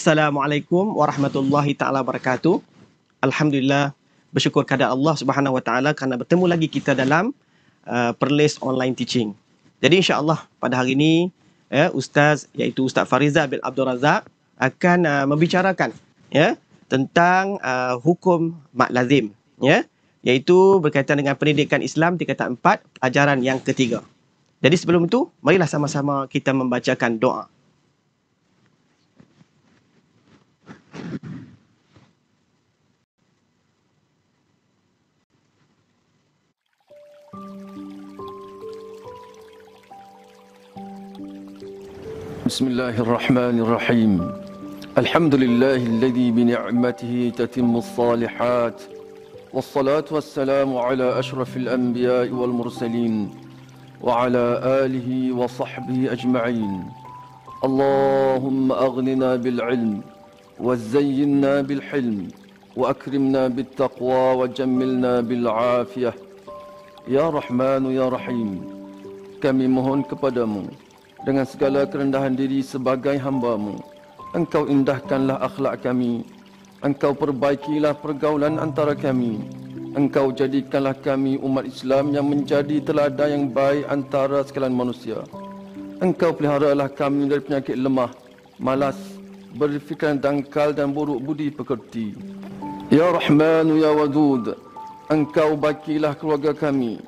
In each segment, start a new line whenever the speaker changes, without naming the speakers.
Assalamualaikum warahmatullahi taala wabarakatuh. Alhamdulillah bersyukur kepada Allah Subhanahu wa taala kerana bertemu lagi kita dalam uh, perlis online teaching. Jadi insya Allah pada hari ini ya ustaz iaitu Ustaz Fariza bin Abdul Razak akan uh, membicarakan ya tentang uh, hukum mak lazim ya iaitu berkaitan dengan pendidikan Islam tingkat 4 ajaran yang ketiga. Jadi sebelum itu marilah sama-sama kita membacakan doa.
بسم الله الرحمن الرحيم الحمد لله الذي بنعمته تتم الصالحات والصلاة والسلام على أشرف الأنبياء والمرسلين وعلى آله وصحبه أجمعين اللهم أغننا بالعلم وزينا بالحلم وأكرمنا بالتقوى وجملنا بالعافية يا رحمن يا رحيم كم مهن kepadamu dengan segala kerendahan diri sebagai hambamu. Engkau indahkanlah akhlak kami. Engkau perbaikilah pergaulan antara kami. Engkau jadikanlah kami umat Islam yang menjadi teladan yang baik antara sekalian manusia. Engkau peliharalah kami dari penyakit lemah, malas, berfikiran dangkal dan buruk budi pekerti. Ya Rahman, Ya Wadud, Engkau bakilah keluarga kami,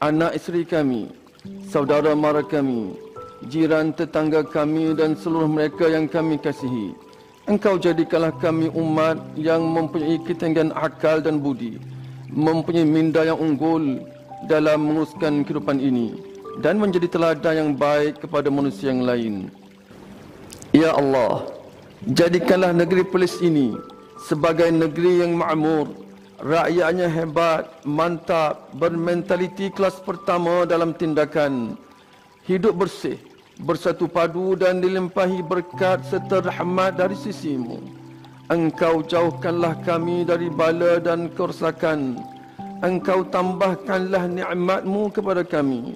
anak isteri kami, saudara mara kami, jiran tetangga kami dan seluruh mereka yang kami kasihi. Engkau jadikanlah kami umat yang mempunyai ketinggian akal dan budi, mempunyai minda yang unggul dalam menguruskan kehidupan ini dan menjadi teladan yang baik kepada manusia yang lain. Ya Allah, jadikanlah negeri Palis ini sebagai negeri yang makmur, rakyatnya hebat, mantap, bermentaliti kelas pertama dalam tindakan, hidup bersih, bersatu padu dan dilimpahi berkat serta rahmat dari sisimu. Engkau jauhkanlah kami dari bala dan kerusakan. Engkau tambahkanlah nikmatMu kepada kami.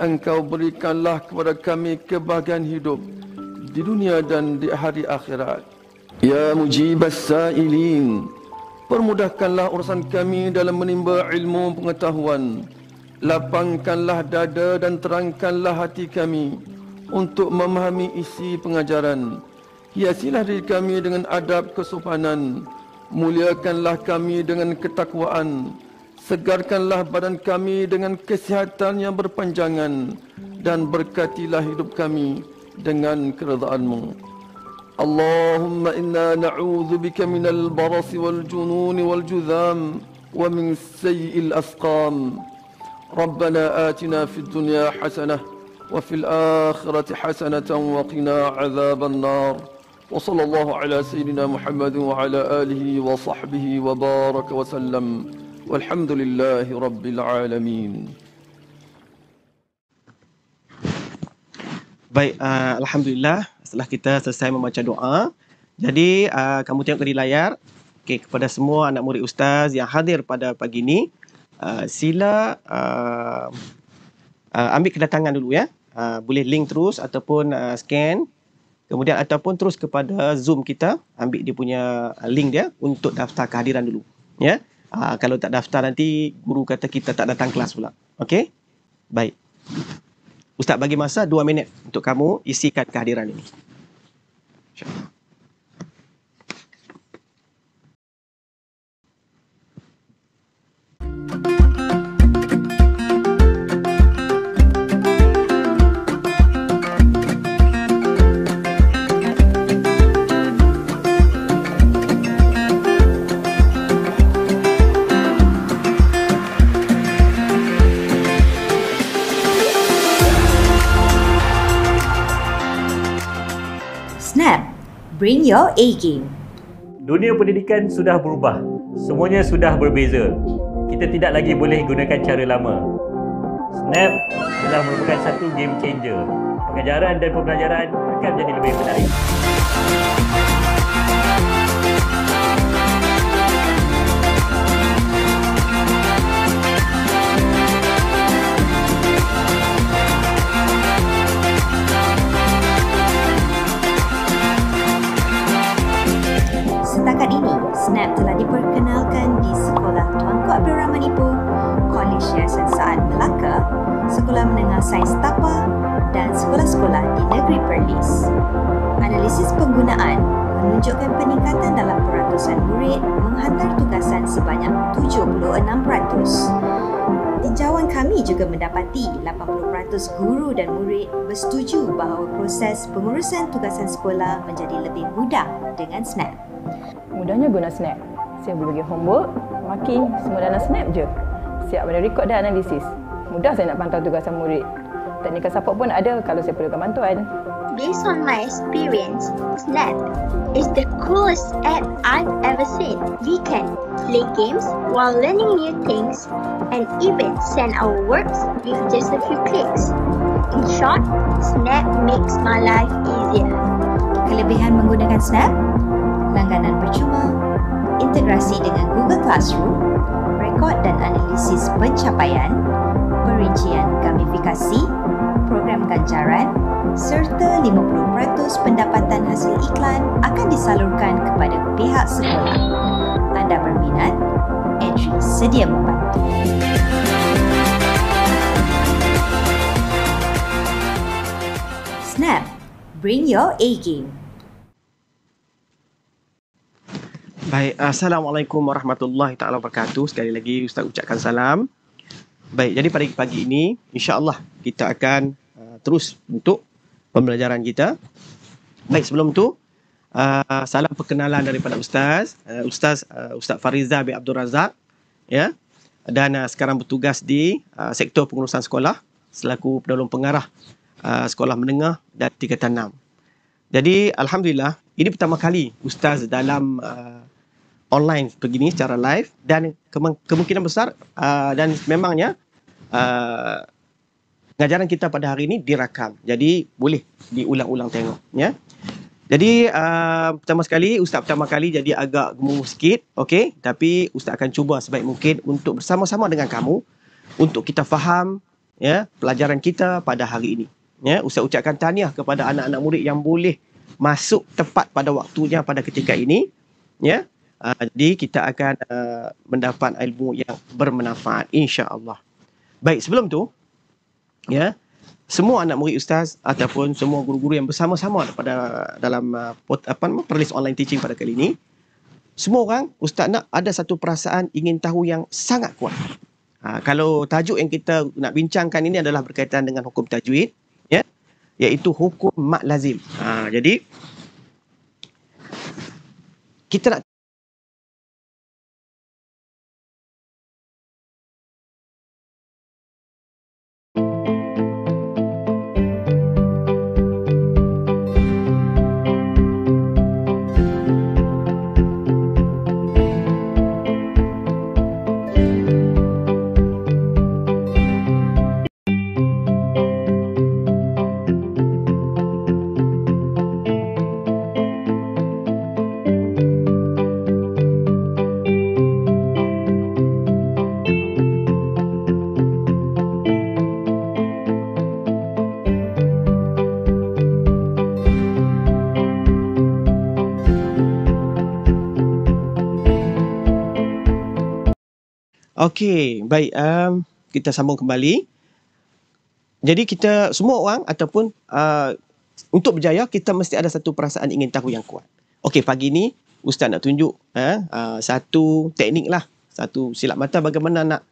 Engkau berikanlah kepada kami kebahagiaan hidup di dunia dan di hari akhirat. Ya mujibas sa'ilin, permudahkanlah urusan kami dalam menimba ilmu pengetahuan. Lapangkanlah dada dan terangkanlah hati kami untuk memahami isi pengajaran Hiasilah diri kami dengan adab kesopanan Muliakanlah kami dengan ketakwaan Segarkanlah badan kami dengan kesihatan yang berpanjangan Dan berkatilah hidup kami dengan keredaanmu Allahumma inna na'udhu bika minal barasi wal jununi wal judham Wa min sayyi'il asqam Rabbana atina fid dunya hasanah وفي الآخرة حسنة وقنا عذاب النار وصلى الله على سيدنا محمد وعلى آله وصحبه وبارك وسلم والحمد لله رب
العالمين Baik, uh, Alhamdulillah setelah kita selesai membaca doa Jadi uh, kamu tengok dari layar okay, Kepada semua anak murid ustaz yang hadir pada pagi ini uh, Sila uh, uh, ambil kedatangan dulu ya uh, boleh link terus ataupun uh, scan kemudian ataupun terus kepada Zoom kita ambil dia punya ah, link dia untuk daftar kehadiran dulu ya yeah? uh, kalau tak daftar nanti guru kata kita tak datang kelas pula okey baik ustaz bagi masa 2 minit untuk kamu isikan kehadiran ini insyaallah
Bring your A game.
Dunia pendidikan sudah berubah. Semuanya sudah berbeza. Kita tidak lagi boleh gunakan cara lama. Snap telah merupakan satu game changer. Pengajaran dan pembelajaran akan jadi lebih menarik.
Tengku Abdul Rahman Kolej Yayasan Saat Melaka, Sekolah Menengah Sains Tapa dan sekolah-sekolah di negeri Perlis. Analisis penggunaan menunjukkan peningkatan dalam peratusan murid menghantar tugasan sebanyak 76%. Tinjauan kami juga mendapati 80% guru dan murid bersetuju bahawa proses pengurusan tugasan sekolah menjadi lebih mudah dengan SNAP. Mudahnya guna SNAP. Saya bagi homework, marking semua dalam snap je. Siap pada rekod dan analisis. Mudah saya nak pantau tugasan murid. Technical support pun ada kalau saya perlukan bantuan. Based on my experience, Snap is the coolest app I've ever seen. We can play games while learning new things and even send our works with just a few clicks. In short, Snap makes my life easier. Kelebihan menggunakan Snap, langganan percuma, integrasi dengan Google Classroom, rekod dan analisis pencapaian, perincian gamifikasi, program ganjaran serta 50% pendapatan hasil iklan akan disalurkan kepada pihak sekolah. Anda berminat? Entry sedia membantu. Snap, bring your A-game.
Baik, Assalamualaikum Warahmatullahi Ta'ala Wabarakatuh Sekali lagi Ustaz ucapkan salam Baik, jadi pada pagi ini InsyaAllah kita akan uh, terus untuk pembelajaran kita Baik, sebelum tu uh, Salam perkenalan daripada Ustaz uh, Ustaz uh, Ustaz Fariza bin Abdul Razak ya? Dan uh, sekarang bertugas di uh, sektor pengurusan sekolah Selaku penolong pengarah uh, sekolah menengah dan tiga tanam Jadi Alhamdulillah ini pertama kali Ustaz dalam uh, online begini secara live dan kemungkinan besar uh, dan memangnya uh, pengajaran kita pada hari ini dirakam. Jadi boleh diulang-ulang tengok ya. Jadi uh, pertama sekali ustaz pertama kali jadi agak gemuruh sikit, okay tapi ustaz akan cuba sebaik mungkin untuk bersama-sama dengan kamu untuk kita faham ya pelajaran kita pada hari ini. Ya, ustaz ucapkan tahniah kepada anak-anak murid yang boleh masuk tepat pada waktunya pada ketika ini. Ya, Uh, jadi kita akan uh, mendapat ilmu yang bermanfaat insya-Allah. Baik, sebelum tu ya, semua anak murid ustaz ataupun semua guru-guru yang bersama-sama pada dalam uh, apa nama perlis online teaching pada kali ini, semua orang ustaz nak ada satu perasaan ingin tahu yang sangat kuat. Uh, kalau tajuk yang kita nak bincangkan ini adalah berkaitan dengan hukum tajwid, ya, iaitu hukum mak lazim. Uh, jadi kita nak Okey, baik. Um, kita sambung kembali. Jadi kita semua orang ataupun uh, untuk berjaya kita mesti ada satu perasaan ingin tahu yang kuat. Okey, pagi ni ustaz nak tunjuk eh, uh, satu teknik lah. Satu silap mata bagaimana nak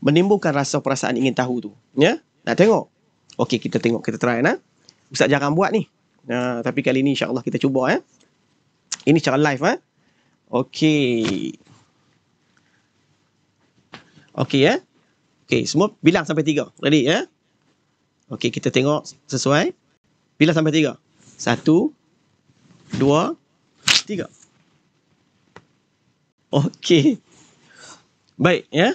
menimbulkan rasa perasaan ingin tahu tu. Ya, yeah? nak tengok? Okey, kita tengok. Kita try nak. Ustaz jangan buat ni. Uh, tapi kali ni insyaAllah kita cuba. Eh. Ini secara live. Eh. Okey. Okey ya. Eh? Okey, semua bilang sampai tiga. Ready ya? Eh? Okey, kita tengok sesuai. Bilang sampai tiga. Satu, dua, tiga. Okey. Baik ya. Eh?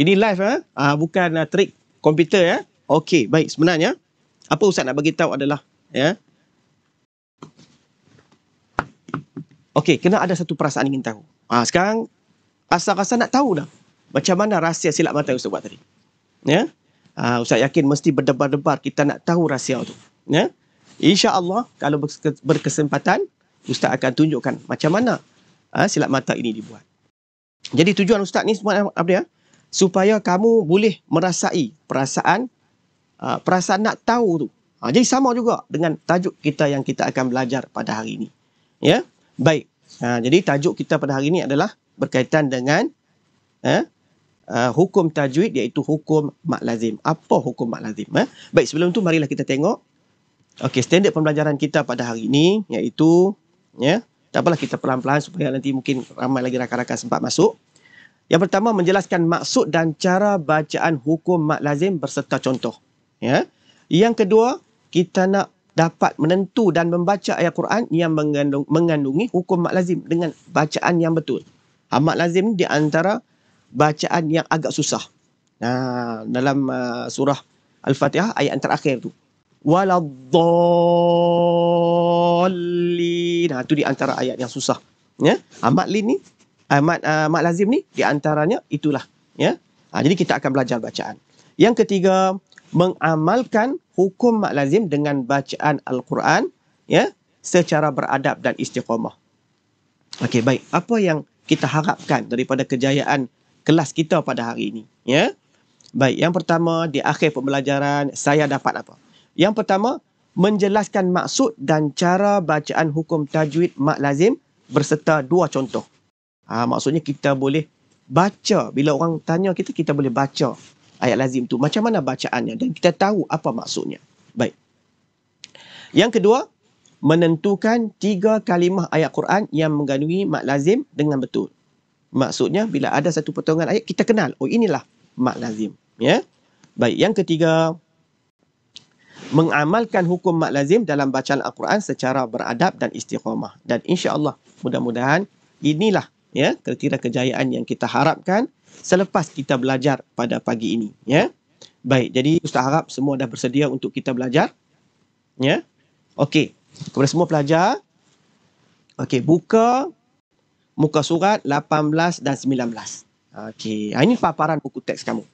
Ini live ya. Eh? Uh, bukan uh, trik komputer ya. Eh? Okey, baik. Sebenarnya, apa Ustaz nak beritahu adalah ya. Eh? Okey, kena ada satu perasaan ingin tahu. Ah, sekarang rasa-rasa nak tahu dah macam mana rahsia silap mata yang Ustaz buat tadi. Ya? Uh, Ustaz yakin mesti berdebar-debar kita nak tahu rahsia tu. Ya? Insya Allah kalau berkesempatan Ustaz akan tunjukkan macam mana uh, silap mata ini dibuat. Jadi tujuan Ustaz ni semua apa dia? Supaya kamu boleh merasai perasaan uh, perasaan nak tahu tu. Uh, jadi sama juga dengan tajuk kita yang kita akan belajar pada hari ini. Ya? Baik. Uh, jadi tajuk kita pada hari ini adalah berkaitan dengan eh, uh, hukum tajwid iaitu hukum mak lazim. Apa hukum mak lazim? Eh? Baik, sebelum tu marilah kita tengok. Okey, standard pembelajaran kita pada hari ini iaitu ya, yeah, tak apalah kita perlahan-lahan supaya nanti mungkin ramai lagi rakan-rakan sempat masuk. Yang pertama menjelaskan maksud dan cara bacaan hukum mak lazim berserta contoh. Ya. Yang kedua, kita nak dapat menentu dan membaca ayat Quran yang mengandungi hukum mak lazim dengan bacaan yang betul. Amat lazim ni di antara bacaan yang agak susah. Nah, dalam uh, surah Al-Fatihah ayat yang terakhir tu. Waladhalli. Nah, tu di antara ayat yang susah. Ya. Amat lin ni, amat uh, mak lazim ni di antaranya itulah, ya. Ha, jadi kita akan belajar bacaan. Yang ketiga, mengamalkan hukum mak lazim dengan bacaan Al-Quran, ya, secara beradab dan istiqamah. Okey, baik. Apa yang kita harapkan daripada kejayaan kelas kita pada hari ini ya baik yang pertama di akhir pembelajaran saya dapat apa yang pertama menjelaskan maksud dan cara bacaan hukum tajwid mak lazim berserta dua contoh ha, maksudnya kita boleh baca bila orang tanya kita kita boleh baca ayat lazim tu macam mana bacaannya dan kita tahu apa maksudnya baik yang kedua menentukan tiga kalimah ayat Quran yang mengandungi mak lazim dengan betul. Maksudnya bila ada satu potongan ayat kita kenal oh inilah mak lazim ya. Baik yang ketiga mengamalkan hukum mak lazim dalam bacaan Al-Quran secara beradab dan istiqamah dan insya-Allah mudah-mudahan inilah ya kriteria kejayaan yang kita harapkan selepas kita belajar pada pagi ini ya. Baik jadi ustaz harap semua dah bersedia untuk kita belajar ya. Okey kepada semua pelajar. okay, buka muka surat 18 dan 19. Okay, ah, ini paparan buku teks kamu.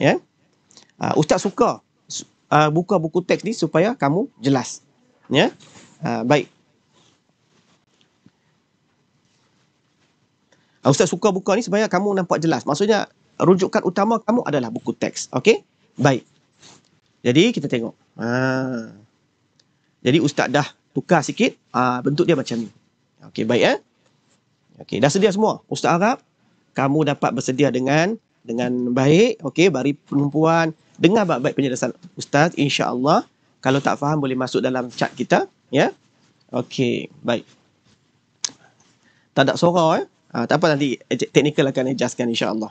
Ya. Yeah? Uh, Ustaz suka uh, buka buku teks ni supaya kamu jelas. Ya. Yeah? Uh, baik. Uh, Ustaz suka buka ni supaya kamu nampak jelas. Maksudnya rujukan utama kamu adalah buku teks. Okay, Baik. Jadi kita tengok. Ah. Uh. Jadi ustaz dah tukar sikit uh, bentuk dia macam ni. Okey baik eh. Okey dah sedia semua. Ustaz Arab kamu dapat bersedia dengan dengan baik. Okey bari perempuan dengar baik-baik penjelasan ustaz insya-Allah. Kalau tak faham boleh masuk dalam chat kita ya. Okey baik. Tak ada suara eh. Uh, tak apa nanti teknikal akan adjustkan insya-Allah.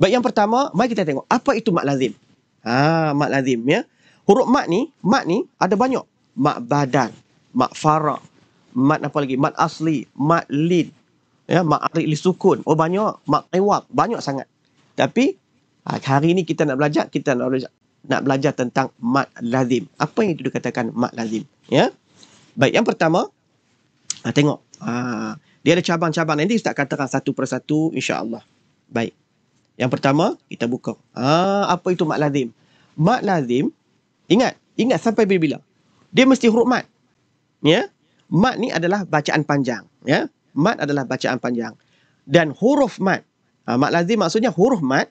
Baik yang pertama mari kita tengok apa itu mak lazim. Ha mak lazim ya. Huruf mak ni mak ni ada banyak mat badan, mat farak, mat apa lagi, mat asli, mat lid, ya, mat arik li sukun. Oh banyak, mat iwak, banyak sangat. Tapi ha, hari ini kita nak belajar, kita nak belajar, nak belajar tentang mat lazim. Apa yang itu dikatakan mat lazim? Ya? Baik, yang pertama, ha, tengok. Ha, dia ada cabang-cabang. Nanti Ustaz katakan satu persatu, insyaAllah. Baik. Yang pertama, kita buka. Ah apa itu mak lazim? Mak lazim, ingat. Ingat sampai bila-bila dia mesti huruf mat. Ya? Mat ni adalah bacaan panjang. Ya? Mat adalah bacaan panjang. Dan huruf mat. Ha, mat lazim maksudnya huruf mat.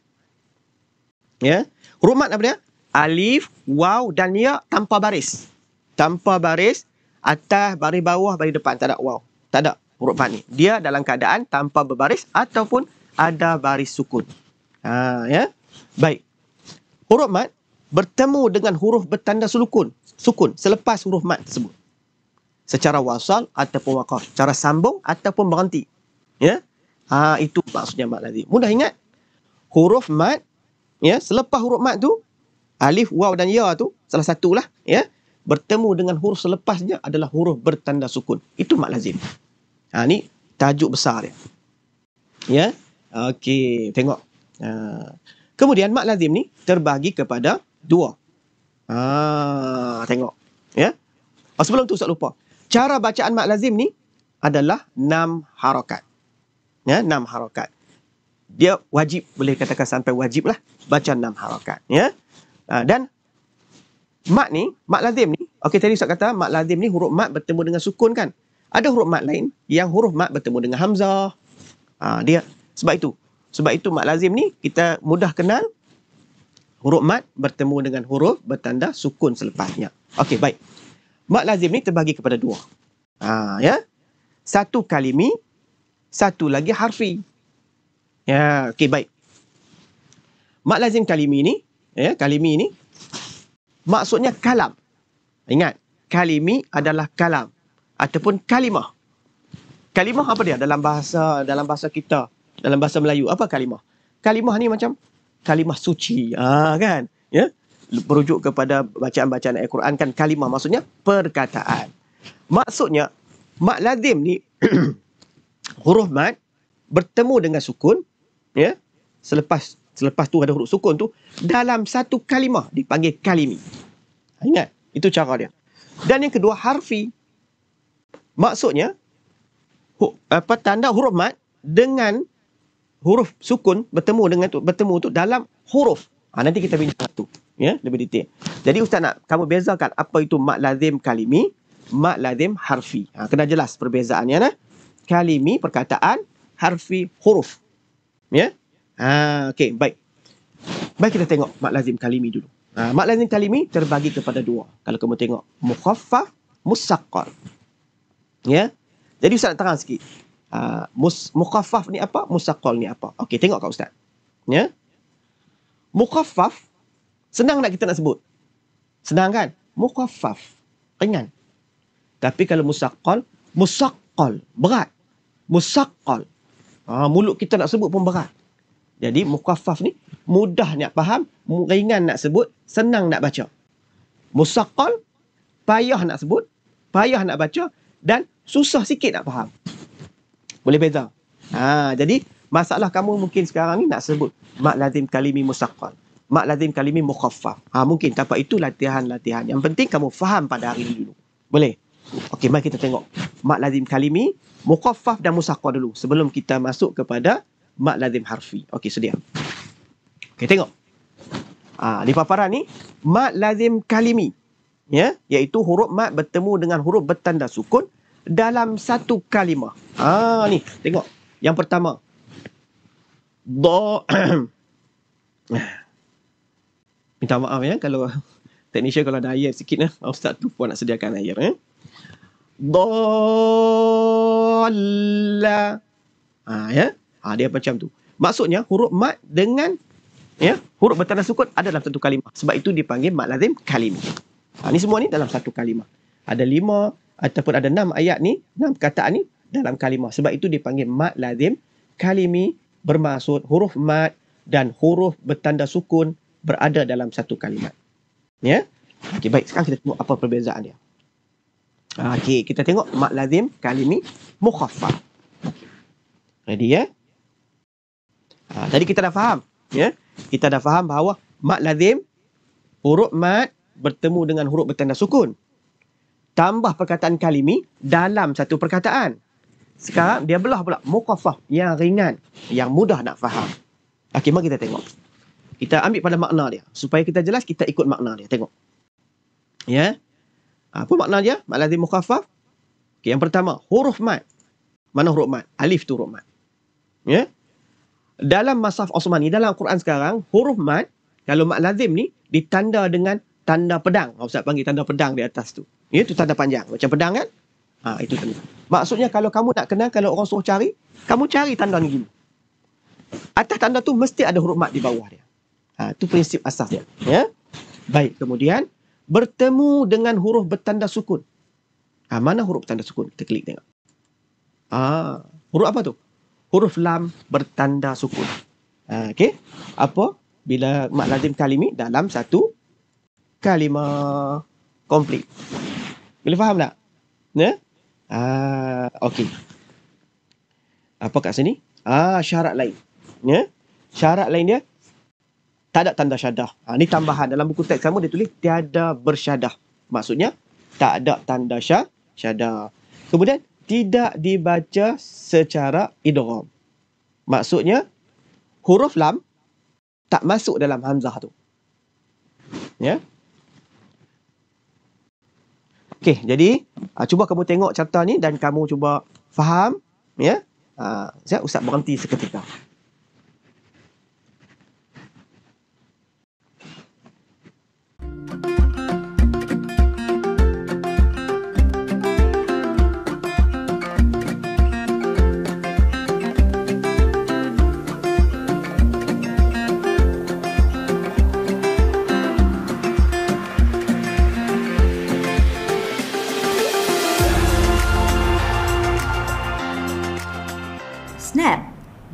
Ya? Huruf mat apa dia? Alif, waw dan ya tanpa baris. Tanpa baris. Atas, baris bawah, baris depan. Tak ada waw. Tak ada huruf mat ni. Dia dalam keadaan tanpa berbaris ataupun ada baris sukun. Ha, ya? Baik. Huruf mat bertemu dengan huruf bertanda sulukun sukun selepas huruf mat tersebut. Secara wasal ataupun waqaf. Cara sambung ataupun berhenti. Ya. Ha, itu maksudnya mat tadi. Mudah ingat. Huruf mat. Ya. Selepas huruf mat tu. Alif, waw dan ya tu. Salah satulah. Ya. Bertemu dengan huruf selepasnya adalah huruf bertanda sukun. Itu mat lazim. Ha, ni tajuk besar dia. Ya. Okey. Tengok. Ha. Kemudian mat lazim ni terbagi kepada dua. Ah, tengok. Ya. Oh, sebelum tu Ustaz lupa. Cara bacaan mad lazim ni adalah enam harakat. Ya, enam harakat. Dia wajib boleh katakan sampai wajib lah baca enam harakat, ya. Ah, dan mad ni, mad lazim ni, okey tadi Ustaz kata mad lazim ni huruf mad bertemu dengan sukun kan? Ada huruf mad lain yang huruf mad bertemu dengan hamzah. Ah, dia sebab itu. Sebab itu mad lazim ni kita mudah kenal huruf mat bertemu dengan huruf bertanda sukun selepasnya. Okey, baik. Mat lazim ni terbagi kepada dua. Ha, ya. Satu kalimi, satu lagi harfi. Ya, okey, baik. Mat lazim kalimi ni, ya, kalimi ni, maksudnya kalam. Ingat, kalimi adalah kalam ataupun kalimah. Kalimah apa dia dalam bahasa dalam bahasa kita, dalam bahasa Melayu? Apa kalimah? Kalimah ni macam kalimah suci. Ah kan? Ya. Berujuk kepada bacaan-bacaan Al-Quran kan kalimah maksudnya perkataan. Maksudnya mad lazim ni huruf mat bertemu dengan sukun ya. Selepas selepas tu ada huruf sukun tu dalam satu kalimah dipanggil kalimi. Ha, ingat, itu cara dia. Dan yang kedua harfi. Maksudnya apa tanda huruf mat dengan huruf sukun bertemu dengan tu, bertemu tu dalam huruf. Ha, nanti kita bincang satu, Ya, lebih detail. Jadi Ustaz nak kamu bezakan apa itu mak lazim kalimi, mak lazim harfi. Ha, kena jelas perbezaannya. Nah. Kalimi, perkataan, harfi, huruf. Ya? Ha, okay, baik. Baik kita tengok mak lazim kalimi dulu. Ha, mak lazim kalimi terbagi kepada dua. Kalau kamu tengok, mukhaffaf, musakkar. Ya? Jadi Ustaz nak terang sikit uh, mus, mukhafaf ni apa? Musaqqal ni apa? Okey, tengok kau ustaz. Ya. Mukhafaf senang nak kita nak sebut. Senang kan? Mukhafaf ringan. Tapi kalau musaqqal, musaqqal berat. Musaqqal. Ha, mulut kita nak sebut pun berat. Jadi mukhafaf ni mudah nak faham, ringan nak sebut, senang nak baca. Musaqqal payah nak sebut, payah nak baca dan susah sikit nak faham. Boleh beza. Ha, jadi masalah kamu mungkin sekarang ni nak sebut mak lazim kalimi musaqqal. Mak lazim kalimi mukhaffaf. Ha, mungkin tapi itu latihan-latihan. Yang penting kamu faham pada hari ini dulu. Boleh. Okey, mari kita tengok mak lazim kalimi mukhaffaf dan musaqqal dulu sebelum kita masuk kepada mak lazim harfi. Okey, sedia. Okey, tengok. Ha, di paparan ni mak lazim kalimi ya iaitu huruf mat bertemu dengan huruf bertanda sukun dalam satu kalimah. Ha ni, tengok. Yang pertama. Do Minta maaf ya kalau teknisyen kalau ada air sikit nah. Ya. Eh. Ustaz tu pun nak sediakan air eh. Dolla. Ha ya. Ha, dia macam tu. Maksudnya huruf mat dengan ya huruf bertanda sukun ada dalam satu kalimah. Sebab itu dipanggil mat lazim kalimah. Ha, ni semua ni dalam satu kalimah. Ada lima, ataupun ada enam ayat ni, enam perkataan ni dalam kalimah. Sebab itu dipanggil mat lazim. Kalimi bermaksud huruf mat dan huruf bertanda sukun berada dalam satu kalimat. Ya? Okey, baik. Sekarang kita tengok apa perbezaan dia. Ah, okey, kita tengok mat lazim kalimi mukhaffa. Ready ya? Ha, tadi kita dah faham. Ya? Kita dah faham bahawa mat lazim, huruf mat bertemu dengan huruf bertanda sukun tambah perkataan kalimi dalam satu perkataan. Sekarang dia belah pula muqaffaf yang ringan, yang mudah nak faham. Okey, mari kita tengok. Kita ambil pada makna dia. Supaya kita jelas, kita ikut makna dia. Tengok. Ya. Apa makna dia? Makna dia muqaffaf. Okay, yang pertama, huruf mat. Mana huruf mat? Alif tu huruf mat. Ya. Dalam masaf osmani dalam Quran sekarang, huruf mat, kalau mak lazim ni, ditanda dengan tanda pedang. Ustaz panggil tanda pedang di atas tu. Ya, itu tanda panjang. Macam pedang kan? Ha, itu tanda. Maksudnya kalau kamu nak kenal, kalau orang suruh cari, kamu cari tanda ni gini. Atas tanda tu mesti ada huruf mat di bawah dia. Ha, itu prinsip asas dia. Ya? Baik, kemudian bertemu dengan huruf bertanda sukun. Ha, mana huruf bertanda sukun? Kita klik tengok. Ha, huruf apa tu? Huruf lam bertanda sukun. Ha, okay? Apa? Bila mak lazim kalimi dalam satu kalimah. Complete. Boleh faham tak? Ya? Ah, okey. Apa kat sini? Ah, syarat lain. Ya? Syarat lain dia tak ada tanda syadah. Ah, ni tambahan dalam buku teks kamu dia tulis tiada bersyadah. Maksudnya tak ada tanda syah, syadah. Kemudian tidak dibaca secara idgham. Maksudnya huruf lam tak masuk dalam hamzah tu. Ya, Okey, jadi uh, cuba kamu tengok carta ni dan kamu cuba faham, ya. Yeah? Uh, saya ustaz berhenti seketika.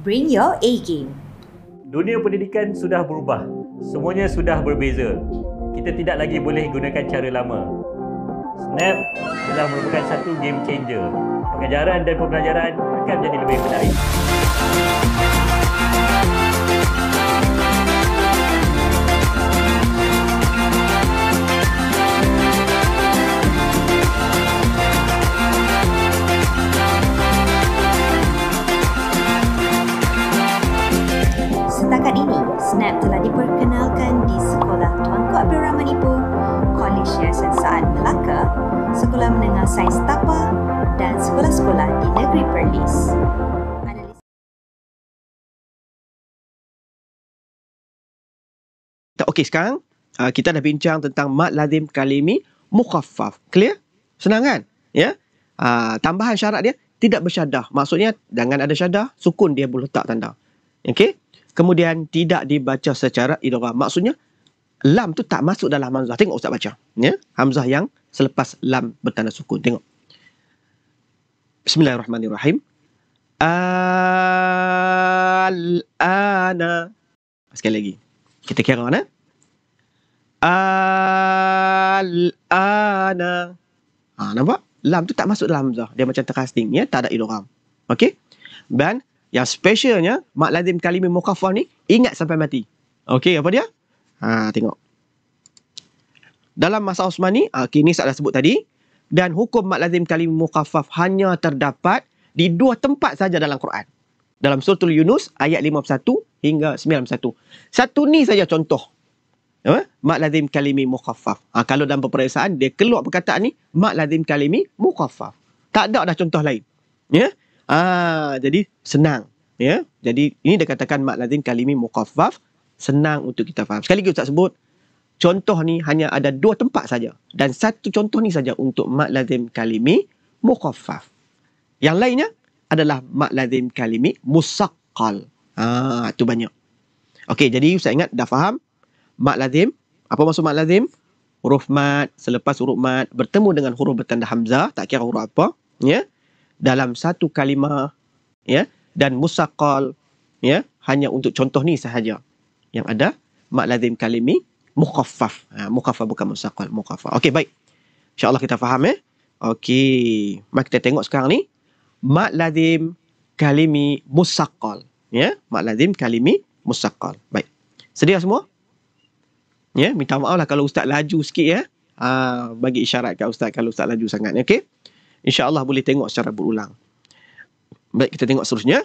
Bring your A game. Dunia pendidikan sudah berubah. Semuanya sudah berbeza. Kita tidak lagi boleh gunakan cara lama. Snap telah merupakan satu game changer. Pengajaran dan pembelajaran akan jadi lebih menarik. okey sekarang uh, kita dah bincang tentang mad lazim kalimi mukhaffaf. Clear? Senang kan? Ya. Yeah? Uh, tambahan syarat dia tidak bersyadah. Maksudnya jangan ada syadah, sukun dia boleh letak tanda. Okey? Kemudian tidak dibaca secara idgham. Maksudnya lam tu tak masuk dalam hamzah. Tengok ustaz baca. Ya. Yeah? Hamzah yang selepas lam bertanda sukun. Tengok. Bismillahirrahmanirrahim. Al-ana. Sekali lagi. Kita kira mana? Eh? Al-ana. Ha, nampak? Lam tu tak masuk dalam Hamzah. Dia macam terkasting. Ya? Tak ada idoram. Okay? Dan yang specialnya, Mak Lazim Kalimim Mokafah ni, ingat sampai mati. Okay, apa dia? Ha, tengok. Dalam masa Osman ni, okay, ha, ni saya sebut tadi. Dan hukum Mak Lazim Kalimim Mokafah hanya terdapat di dua tempat saja dalam Quran. Dalam Surah Yunus, ayat 51 hingga 91. Satu ni saja contoh mak lazim kalimi mukhaffaf. Ha, kalau dalam peperiksaan dia keluar perkataan ni mak lazim kalimi mukhaffaf. Tak ada dah contoh lain. Ya. Ah, jadi senang. Ya. Jadi ini dia katakan mak lazim kalimi mukhaffaf senang untuk kita faham. Sekali lagi ustaz sebut contoh ni hanya ada dua tempat saja dan satu contoh ni saja untuk mak lazim kalimi mukhaffaf. Yang lainnya adalah mak lazim kalimi musaqqal. Ah tu banyak. Okey jadi ustaz ingat dah faham? mad lazim. Apa maksud mad lazim? Huruf mad selepas huruf mad bertemu dengan huruf bertanda hamzah, tak kira huruf apa, ya. Dalam satu kalimah, ya. Dan musaqal, ya. Hanya untuk contoh ni sahaja yang ada mad lazim kalimi mukhaffaf. Ha, mukhaffaf bukan musaqal, mukhaffaf. Okey, baik. InsyaAllah kita faham, ya. Eh? Okey. Mari kita tengok sekarang ni. Mad lazim kalimi musaqal. Ya, mad lazim kalimi musaqal. Baik. Sedia semua? Ya, minta maaf lah kalau ustaz laju sikit ya. Ah, bagi isyarat kat ustaz kalau ustaz laju sangat ya, okay? Insya-Allah boleh tengok secara berulang. Baik, kita tengok seterusnya.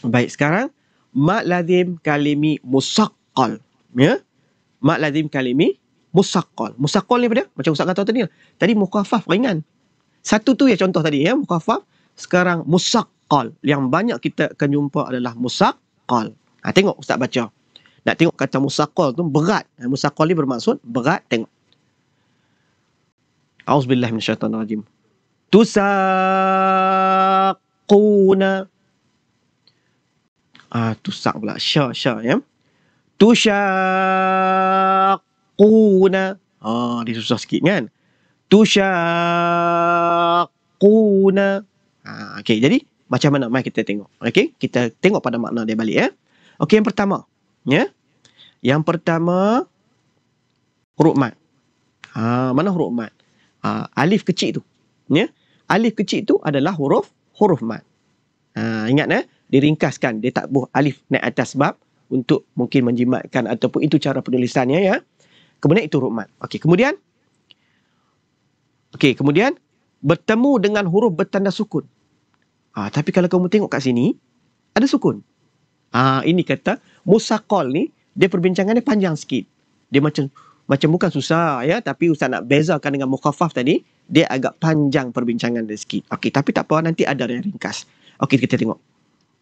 Baik, sekarang mad lazim kalimi musaqqal. Ya. Mad lazim kalimi musaqqal. Musaqqal ni apa dia? Macam ustaz kata tadi. Lah. Tadi muqaffaf ringan. Satu tu ya contoh tadi ya, muqaffaf. Sekarang musaqqal. Yang banyak kita akan jumpa adalah musaqqal. Ha, tengok ustaz baca. Nak tengok kata musaqal tu berat. Eh, musaqal ni bermaksud berat tengok. Auzubillah min syaitan rajim. Tusaquna. Ah, tusak pula. sya syah, ya. Tusaquna. Ah, dia susah sikit kan. Tusaquna. Ah, okay, jadi macam mana? Mari kita tengok. Okay, kita tengok pada makna dia balik, ya. Okay, yang pertama. Ya. Yang pertama huruf mat. Ha, mana huruf mat? Ha, alif kecil tu. Ya. Alif kecil tu adalah huruf huruf mat. Ha, ingat eh, diringkaskan dia tak buh alif naik atas sebab untuk mungkin menjimatkan ataupun itu cara penulisannya ya. Kemudian itu huruf mat. Okey, kemudian Okey, kemudian bertemu dengan huruf bertanda sukun. ha, tapi kalau kamu tengok kat sini ada sukun. Ah, ha, ini kata Musa ni, dia perbincangan dia panjang sikit. Dia macam macam bukan susah ya, tapi Ustaz nak bezakan dengan Mukhafaf tadi, dia agak panjang perbincangan dia sikit. Okey, tapi tak apa, nanti ada yang ringkas. Okey, kita tengok.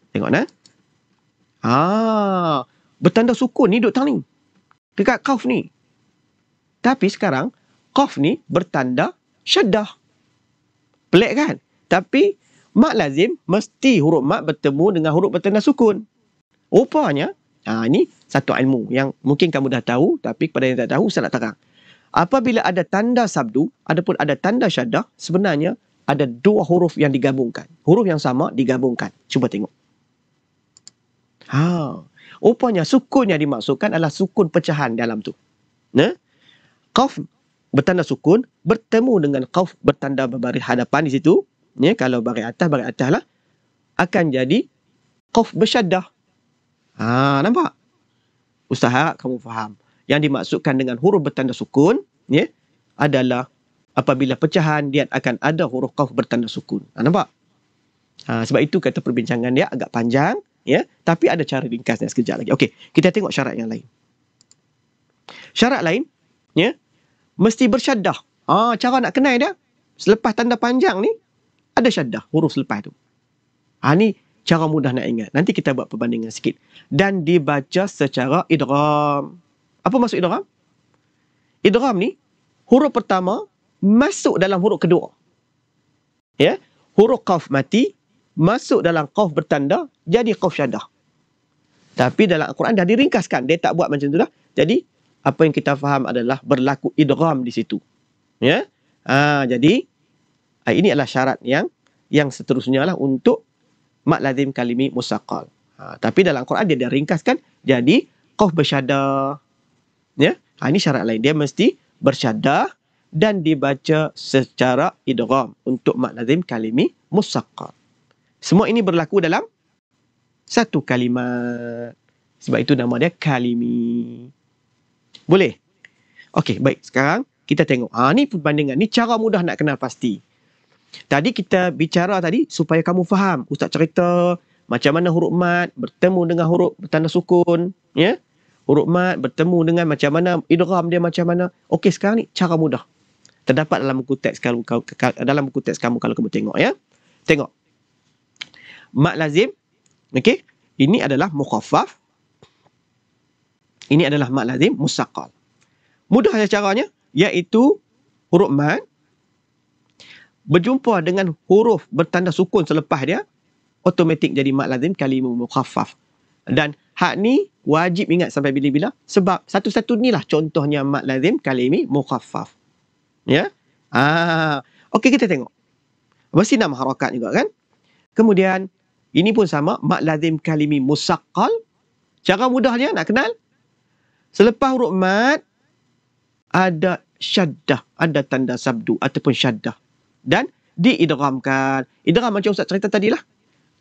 Tengok, nah. Ah, bertanda sukun ni duduk tang ni. Dekat Qaf ni. Tapi sekarang, Qaf ni bertanda syaddah. Pelik kan? Tapi, mak lazim mesti huruf mak bertemu dengan huruf bertanda sukun. Rupanya, Ah, ini satu ilmu yang mungkin kamu dah tahu tapi kepada yang tak tahu saya nak terang. Apabila ada tanda sabdu ataupun ada tanda syadah sebenarnya ada dua huruf yang digabungkan. Huruf yang sama digabungkan. Cuba tengok. Ha. Rupanya sukun yang dimaksudkan adalah sukun pecahan dalam tu. Ne? Qaf bertanda sukun bertemu dengan qaf bertanda berbaris hadapan di situ. Ne, kalau baris atas, baris atas lah. Akan jadi qaf bersyadah. Ha, nampak? Ustaz harap kamu faham. Yang dimaksudkan dengan huruf bertanda sukun ya, adalah apabila pecahan dia akan ada huruf qaf bertanda sukun. Ha, nampak? Ha, sebab itu kata perbincangan dia agak panjang. ya, Tapi ada cara ringkasnya sekejap lagi. Okey, kita tengok syarat yang lain. Syarat lain, ya, mesti bersyadah. Ha, cara nak kenal dia, selepas tanda panjang ni, ada syadah huruf selepas tu. Ha, ni Cara mudah nak ingat. Nanti kita buat perbandingan sikit. Dan dibaca secara idram. Apa maksud idram? Idram ni, huruf pertama masuk dalam huruf kedua. Ya? Huruf qaf mati, masuk dalam qaf bertanda, jadi qaf syadah. Tapi dalam Al-Quran dah diringkaskan. Dia tak buat macam tu dah. Jadi, apa yang kita faham adalah berlaku idram di situ. Ya? Ha, jadi, ah, ini adalah syarat yang yang seterusnya lah untuk mad lazim kalimi musaqqal. Ha, tapi dalam Quran dia dah ringkaskan jadi qaf bersyada. Ya, ha, ini syarat lain. Dia mesti bersyada dan dibaca secara idgham untuk mad lazim kalimi musaqqal. Semua ini berlaku dalam satu kalimat. Sebab itu nama dia kalimi. Boleh? Okey, baik. Sekarang kita tengok. Ha, ni perbandingan. Ni cara mudah nak kenal pasti. Tadi kita bicara tadi supaya kamu faham. Ustaz cerita macam mana huruf mat bertemu dengan huruf bertanda sukun. Ya? Yeah? Huruf mat bertemu dengan macam mana idram dia macam mana. Okey sekarang ni cara mudah. Terdapat dalam buku teks kalau, kalau, dalam buku teks kamu kalau kamu tengok ya. Yeah? Tengok. Mat lazim. Okey. Ini adalah mukhaffaf. Ini adalah mat lazim musaqqal. Mudah saja caranya iaitu huruf mat berjumpa dengan huruf bertanda sukun selepas dia otomatik jadi mad lazim kalimah mukhaffaf dan hak ni wajib ingat sampai bila-bila sebab satu-satu ni lah contohnya mad lazim kalimi mukhaffaf ya ah okey kita tengok mesti nama harakat juga kan kemudian ini pun sama mad lazim kalimi musaqqal cara mudahnya nak kenal selepas huruf mad ada syaddah ada tanda sabdu ataupun syaddah dan diidramkan. Idram macam Ustaz cerita tadi lah.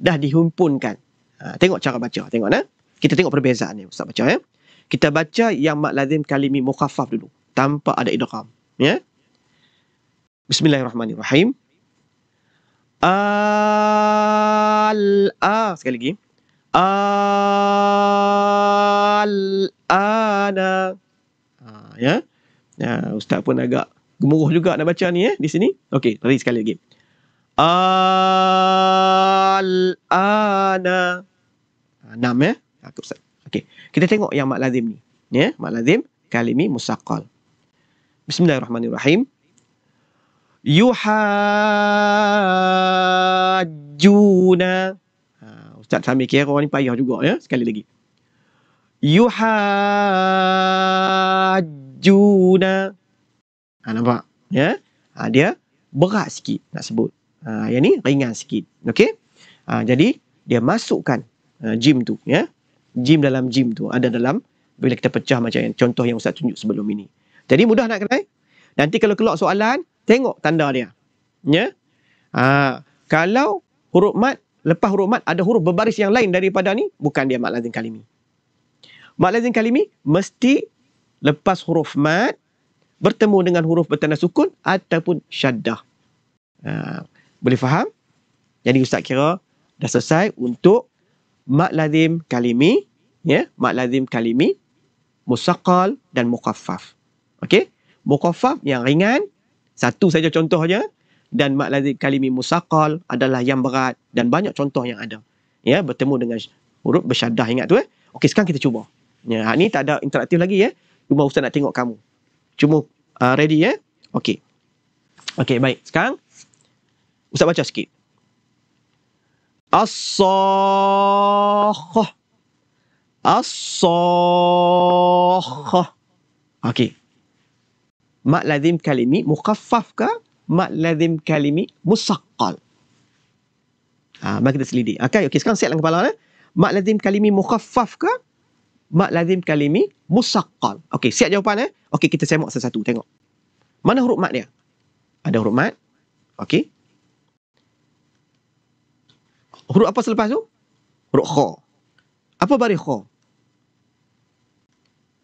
Dah dihumpunkan. Ha, tengok cara baca. Tengok nah. Eh? Kita tengok perbezaan ni Ustaz baca ya. Eh? Kita baca yang mak lazim kalimi mukhafaf dulu. Tanpa ada idram. Ya. Bismillahirrahmanirrahim. Al ah sekali lagi. Al ana. Ha, ya. Ya, ustaz pun agak gemuruh juga nak baca ni eh di sini. Okey, tadi sekali lagi. Al ana enam eh. Aku Ustaz. Okey. Kita tengok yang mak lazim ni. Ya, yeah? mak lazim kalimi musaqqal. Bismillahirrahmanirrahim. Yuhajuna. Ha, Ustaz Sami kira orang ni payah juga ya. Yeah? Sekali lagi. Yuhajuna. Ha, nampak? Ya? Ha, dia berat sikit nak sebut. Ha, yang ni ringan sikit. Okay? Ha, jadi, dia masukkan uh, gym tu. Ya? Gym dalam gym tu. Ada dalam bila kita pecah macam yang, contoh yang Ustaz tunjuk sebelum ini. Jadi, mudah nak kenal. Eh? Nanti kalau keluar soalan, tengok tanda dia. Ya? Ha, kalau huruf mat, lepas huruf mat, ada huruf berbaris yang lain daripada ni, bukan dia mat lazim kalimi. Mat lazim kalimi, mesti lepas huruf mat, bertemu dengan huruf bertanda sukun ataupun syaddah. Ha, boleh faham? Jadi Ustaz kira dah selesai untuk mak lazim kalimi, ya, yeah, mak lazim kalimi, musaqal dan muqaffaf. Okey? Muqaffaf yang ringan, satu saja contohnya, dan mak lazim kalimi musaqal adalah yang berat dan banyak contoh yang ada. Ya, yeah, bertemu dengan huruf bersyaddah ingat tu eh. Okey, sekarang kita cuba. Ya, yeah, ni tak ada interaktif lagi ya. Eh? Cuma Ustaz nak tengok kamu. Cuma uh, ready eh? Okey, okey baik. Sekarang, Ustaz baca sikit. As-sa-kha. As-sa-kha. Mak lazim kalimi mukhaffaf ke? Mak lazim kalimi musakkal. Ha, ah, mari kita selidik. Okay, okay, sekarang set dalam kepala. Eh? Mak lazim kalimi mukhaffaf ke? mad lazim kalimi musaqqal. Okey, siap jawapan eh? Okey, kita semak satu-satu tengok. Mana huruf mad dia? Ada huruf mad. Okey. Huruf apa selepas tu? Huruf kha. Apa bari kha?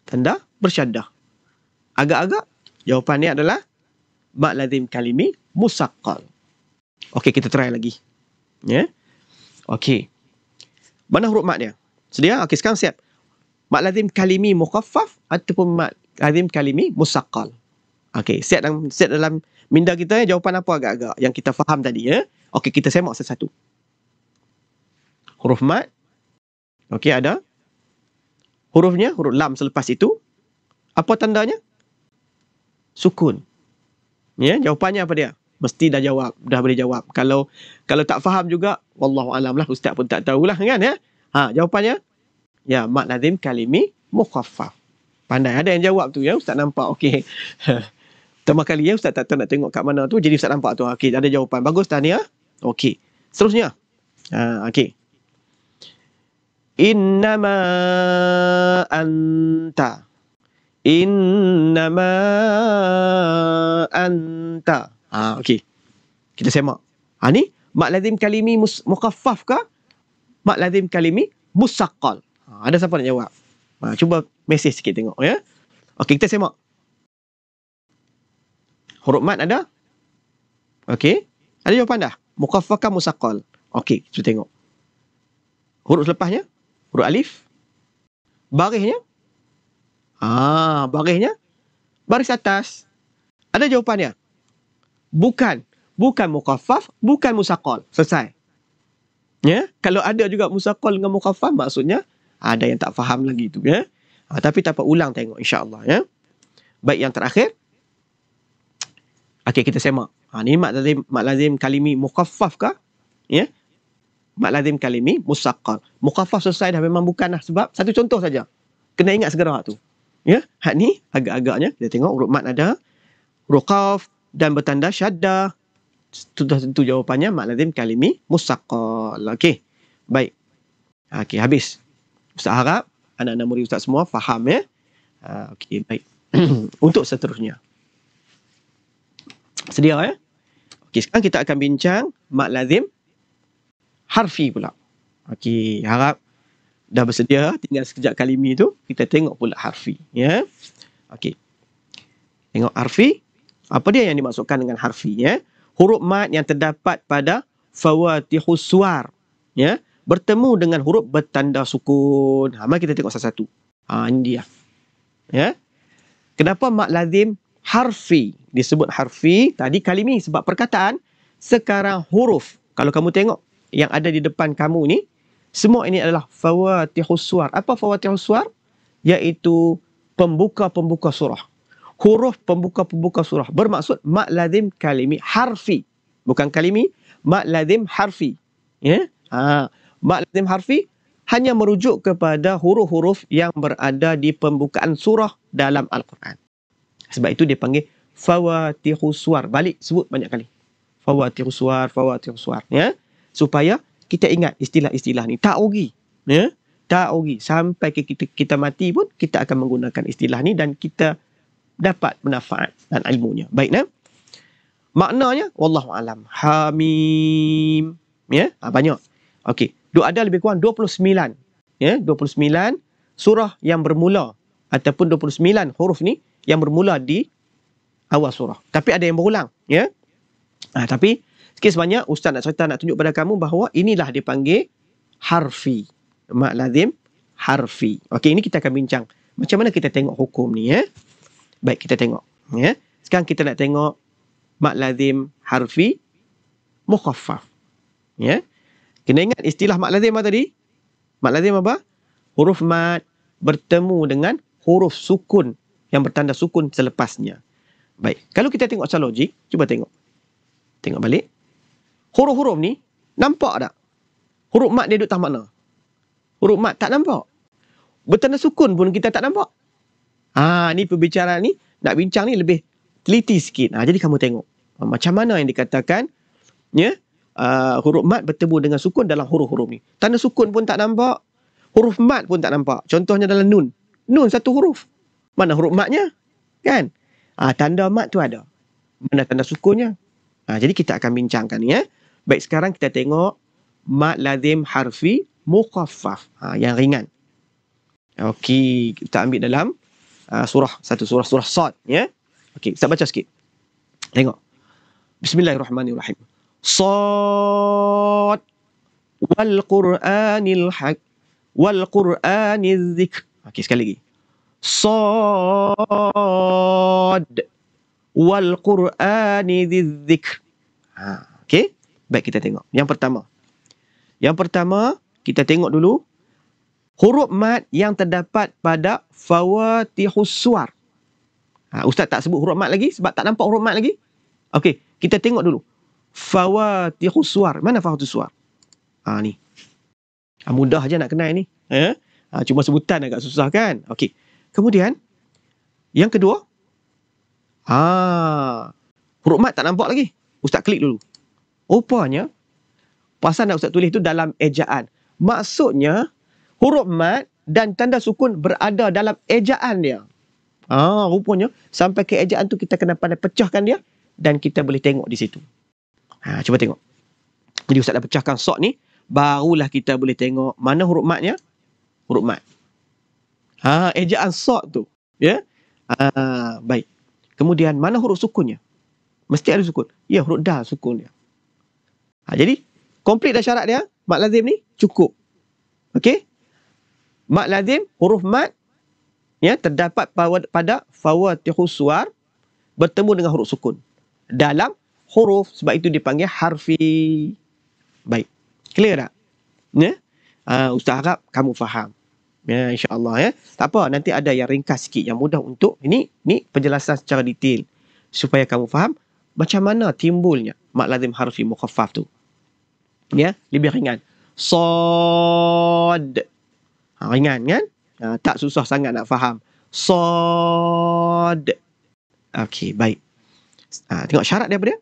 Tanda bersyadah. Agak-agak jawapan ni adalah mad lazim kalimi musaqqal. Okey, kita try lagi. Ya. Yeah? Okey. Mana huruf mad dia? Sedia? Okey, sekarang siap mad lazim kalimi mukhaffaf ataupun mad lazim kalimi musaqqal okey set dalam set dalam minda kita ya, jawapan apa agak-agak yang kita faham tadi ya okey kita semak satu-satu huruf mad okey ada hurufnya huruf lam selepas itu apa tandanya sukun ya jawapannya apa dia mesti dah jawab dah boleh jawab kalau kalau tak faham juga wallahu alam lah ustaz pun tak tahulah kan ya ha jawapannya ya mad lazim kalimi mukhaffaf pandai ada yang jawab tu ya ustaz nampak okey pertama kali ya ustaz tak tahu nak tengok kat mana tu jadi ustaz nampak tu ha, okey ada jawapan bagus tahniah ya? okey seterusnya ha okey innama anta innama anta ha okey kita semak ha ni mad lazim kalimi mukhaffaf ke mad lazim kalimi musaqqal Ha, ada siapa nak jawab? Ha, cuba mesej sikit tengok ya. Okey, kita semak. Huruf mat ada? Okey. Ada jawapan dah? Mukaffakan musaqqal. Okey, cuba tengok. Huruf selepasnya? Huruf alif. Barisnya? Ah, barisnya? Baris atas. Ada jawapannya? Bukan. Bukan mukaffaf, bukan musaqqal. Selesai. Ya, kalau ada juga musaqqal dengan mukaffaf maksudnya ada yang tak faham lagi tu ya ha, tapi tak apa ulang tengok insya Allah, ya baik yang terakhir okey kita semak ha ni mad lazim mad lazim kalimi mukaffaf ke ya mad lazim kalimi musaqqal mukaffaf selesai dah memang bukan dah sebab satu contoh saja kena ingat segera tu ya hak ni agak-agaknya kita tengok huruf mad ada ruqaf dan bertanda syadda sudah tentu jawapannya mad lazim kalimi musaqqal okey baik okey habis Ustaz harap anak-anak murid Ustaz semua faham ya. Uh, Okey, baik. Untuk seterusnya. Sedia ya? Okey, sekarang kita akan bincang mak lazim harfi pula. Okey, harap dah bersedia tinggal sekejap kalimi tu kita tengok pula harfi ya. Okey. Tengok harfi apa dia yang dimasukkan dengan harfi ya? Huruf mat yang terdapat pada fawatihus suar ya bertemu dengan huruf bertanda sukun. Ha, mari kita tengok satu-satu. Ha, ini dia. Ya? Kenapa mak lazim harfi? Disebut harfi tadi kalimi sebab perkataan. Sekarang huruf. Kalau kamu tengok yang ada di depan kamu ni. Semua ini adalah fawatihus suar. Apa fawatihus suar? Iaitu pembuka-pembuka surah. Huruf pembuka-pembuka surah. Bermaksud mak lazim kalimi harfi. Bukan kalimi. Mak lazim harfi. Ya? Ha. Maklim harfi hanya merujuk kepada huruf-huruf yang berada di pembukaan surah dalam Al-Quran. Sebab itu dia panggil fawatihu suar. Balik sebut banyak kali. Fawatihu suar, fawatihu suar. Ya? Supaya kita ingat istilah-istilah ni. Tak rugi. Ya? Tak rugi. Sampai kita, kita mati pun kita akan menggunakan istilah ni dan kita dapat manfaat dan ilmunya. Baik, nah? Maknanya, Wallahu'alam. Hamim. Ya? Ha, banyak. Okey ada lebih kurang 29 ya 29 surah yang bermula ataupun 29 huruf ni yang bermula di awal surah tapi ada yang berulang ya ha, tapi sikit sebanyak ustaz nak cerita nak tunjuk pada kamu bahawa inilah dipanggil harfi mak lazim harfi okey ini kita akan bincang macam mana kita tengok hukum ni ya baik kita tengok ya sekarang kita nak tengok mak lazim harfi mukhaffaf ya yeah. Kena ingat istilah mat lazim apa tadi? Mat lazim apa? Huruf mat bertemu dengan huruf sukun yang bertanda sukun selepasnya. Baik. Kalau kita tengok secara logik, cuba tengok. Tengok balik. Huruf-huruf ni nampak tak? Huruf mat dia duduk tak mana? Huruf mat tak nampak. Bertanda sukun pun kita tak nampak. Ah, ni perbicaraan ni nak bincang ni lebih teliti sikit. Ha, jadi kamu tengok. Ha, macam mana yang dikatakan ya? Yeah? uh, huruf mat bertemu dengan sukun dalam huruf-huruf ni. Tanda sukun pun tak nampak. Huruf mat pun tak nampak. Contohnya dalam nun. Nun satu huruf. Mana huruf matnya? Kan? Ah, tanda mat tu ada. Mana tanda sukunnya? Ah, jadi kita akan bincangkan ni ya. Baik sekarang kita tengok mat lazim harfi muqaffaf. Ah, yang ringan. Okey, kita ambil dalam uh, surah satu surah surah Sad ya. Okey, kita baca sikit. Tengok. Bismillahirrahmanirrahim. صاد والقرآن الحق والقرآن الذكر okay, sekali lagi صاد والقرآن الذكر ha, okay baik kita tengok yang pertama yang pertama kita tengok dulu huruf mat yang terdapat pada fawatihus suar ha, ustaz tak sebut huruf mat lagi sebab tak nampak huruf mat lagi okay kita tengok dulu fawatihu suar. Mana fawatihu suar? Ha, ni. Ha, mudah je nak kenal ni. Eh? Ha, cuma sebutan agak susah kan? Okey. Kemudian, yang kedua, ha, huruf mat tak nampak lagi. Ustaz klik dulu. Rupanya, pasal nak Ustaz tulis tu dalam ejaan. Maksudnya, huruf mat dan tanda sukun berada dalam ejaan dia. Ah, ha, rupanya sampai ke ejaan tu kita kena pandai pecahkan dia dan kita boleh tengok di situ. Ha, cuba tengok. Jadi Ustaz dah pecahkan sok ni. Barulah kita boleh tengok mana huruf matnya. Huruf mat. Ha, ejaan sok tu. Ya. Ha, baik. Kemudian mana huruf sukunnya? Mesti ada sukun. Ya, huruf dal sukun dia. Ha, jadi, komplit dah syarat dia. Mat lazim ni cukup. Okey. Mat lazim, huruf mat. Ya, terdapat pada, pada fawatihu suar. Bertemu dengan huruf sukun. Dalam huruf sebab itu dipanggil harfi. Baik. Clear tak? Ya. Yeah? Uh, ustaz harap kamu faham. Ya yeah, insya-Allah ya. Yeah? Tak apa nanti ada yang ringkas sikit yang mudah untuk ini ni penjelasan secara detail supaya kamu faham macam mana timbulnya mad lazim harfi mukhaffaf tu. Ya, yeah? lebih ringan. Sod. Ha, ringan kan? Ha, tak susah sangat nak faham. Sod. okay baik. Ha, tengok syarat dia apa dia?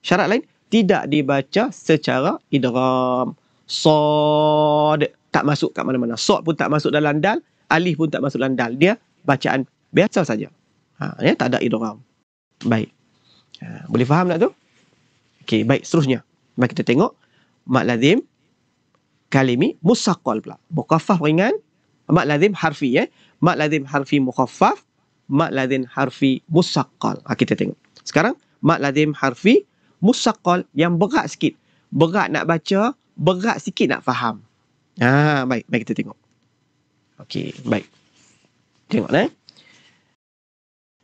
Syarat lain, tidak dibaca secara idram. Sod tak masuk kat mana-mana. Sod pun tak masuk dalam dal. Alif pun tak masuk dalam dal. Dia bacaan biasa saja. Ha, ya, tak ada idram. Baik. Ha, boleh faham tak tu? Okey, baik. Seterusnya. Mari kita tengok. Mak lazim. Kalimi. Musaqal pula. Mukhafaf ringan. Mak lazim harfi. Eh. Ya. Mak lazim harfi mukhafaf. Mak lazim harfi musaqal. Ha, kita tengok. Sekarang. Mak lazim harfi musakol yang berat sikit. Berat nak baca, berat sikit nak faham. Ah, baik, baik kita tengok. Okey, baik. Tengok eh.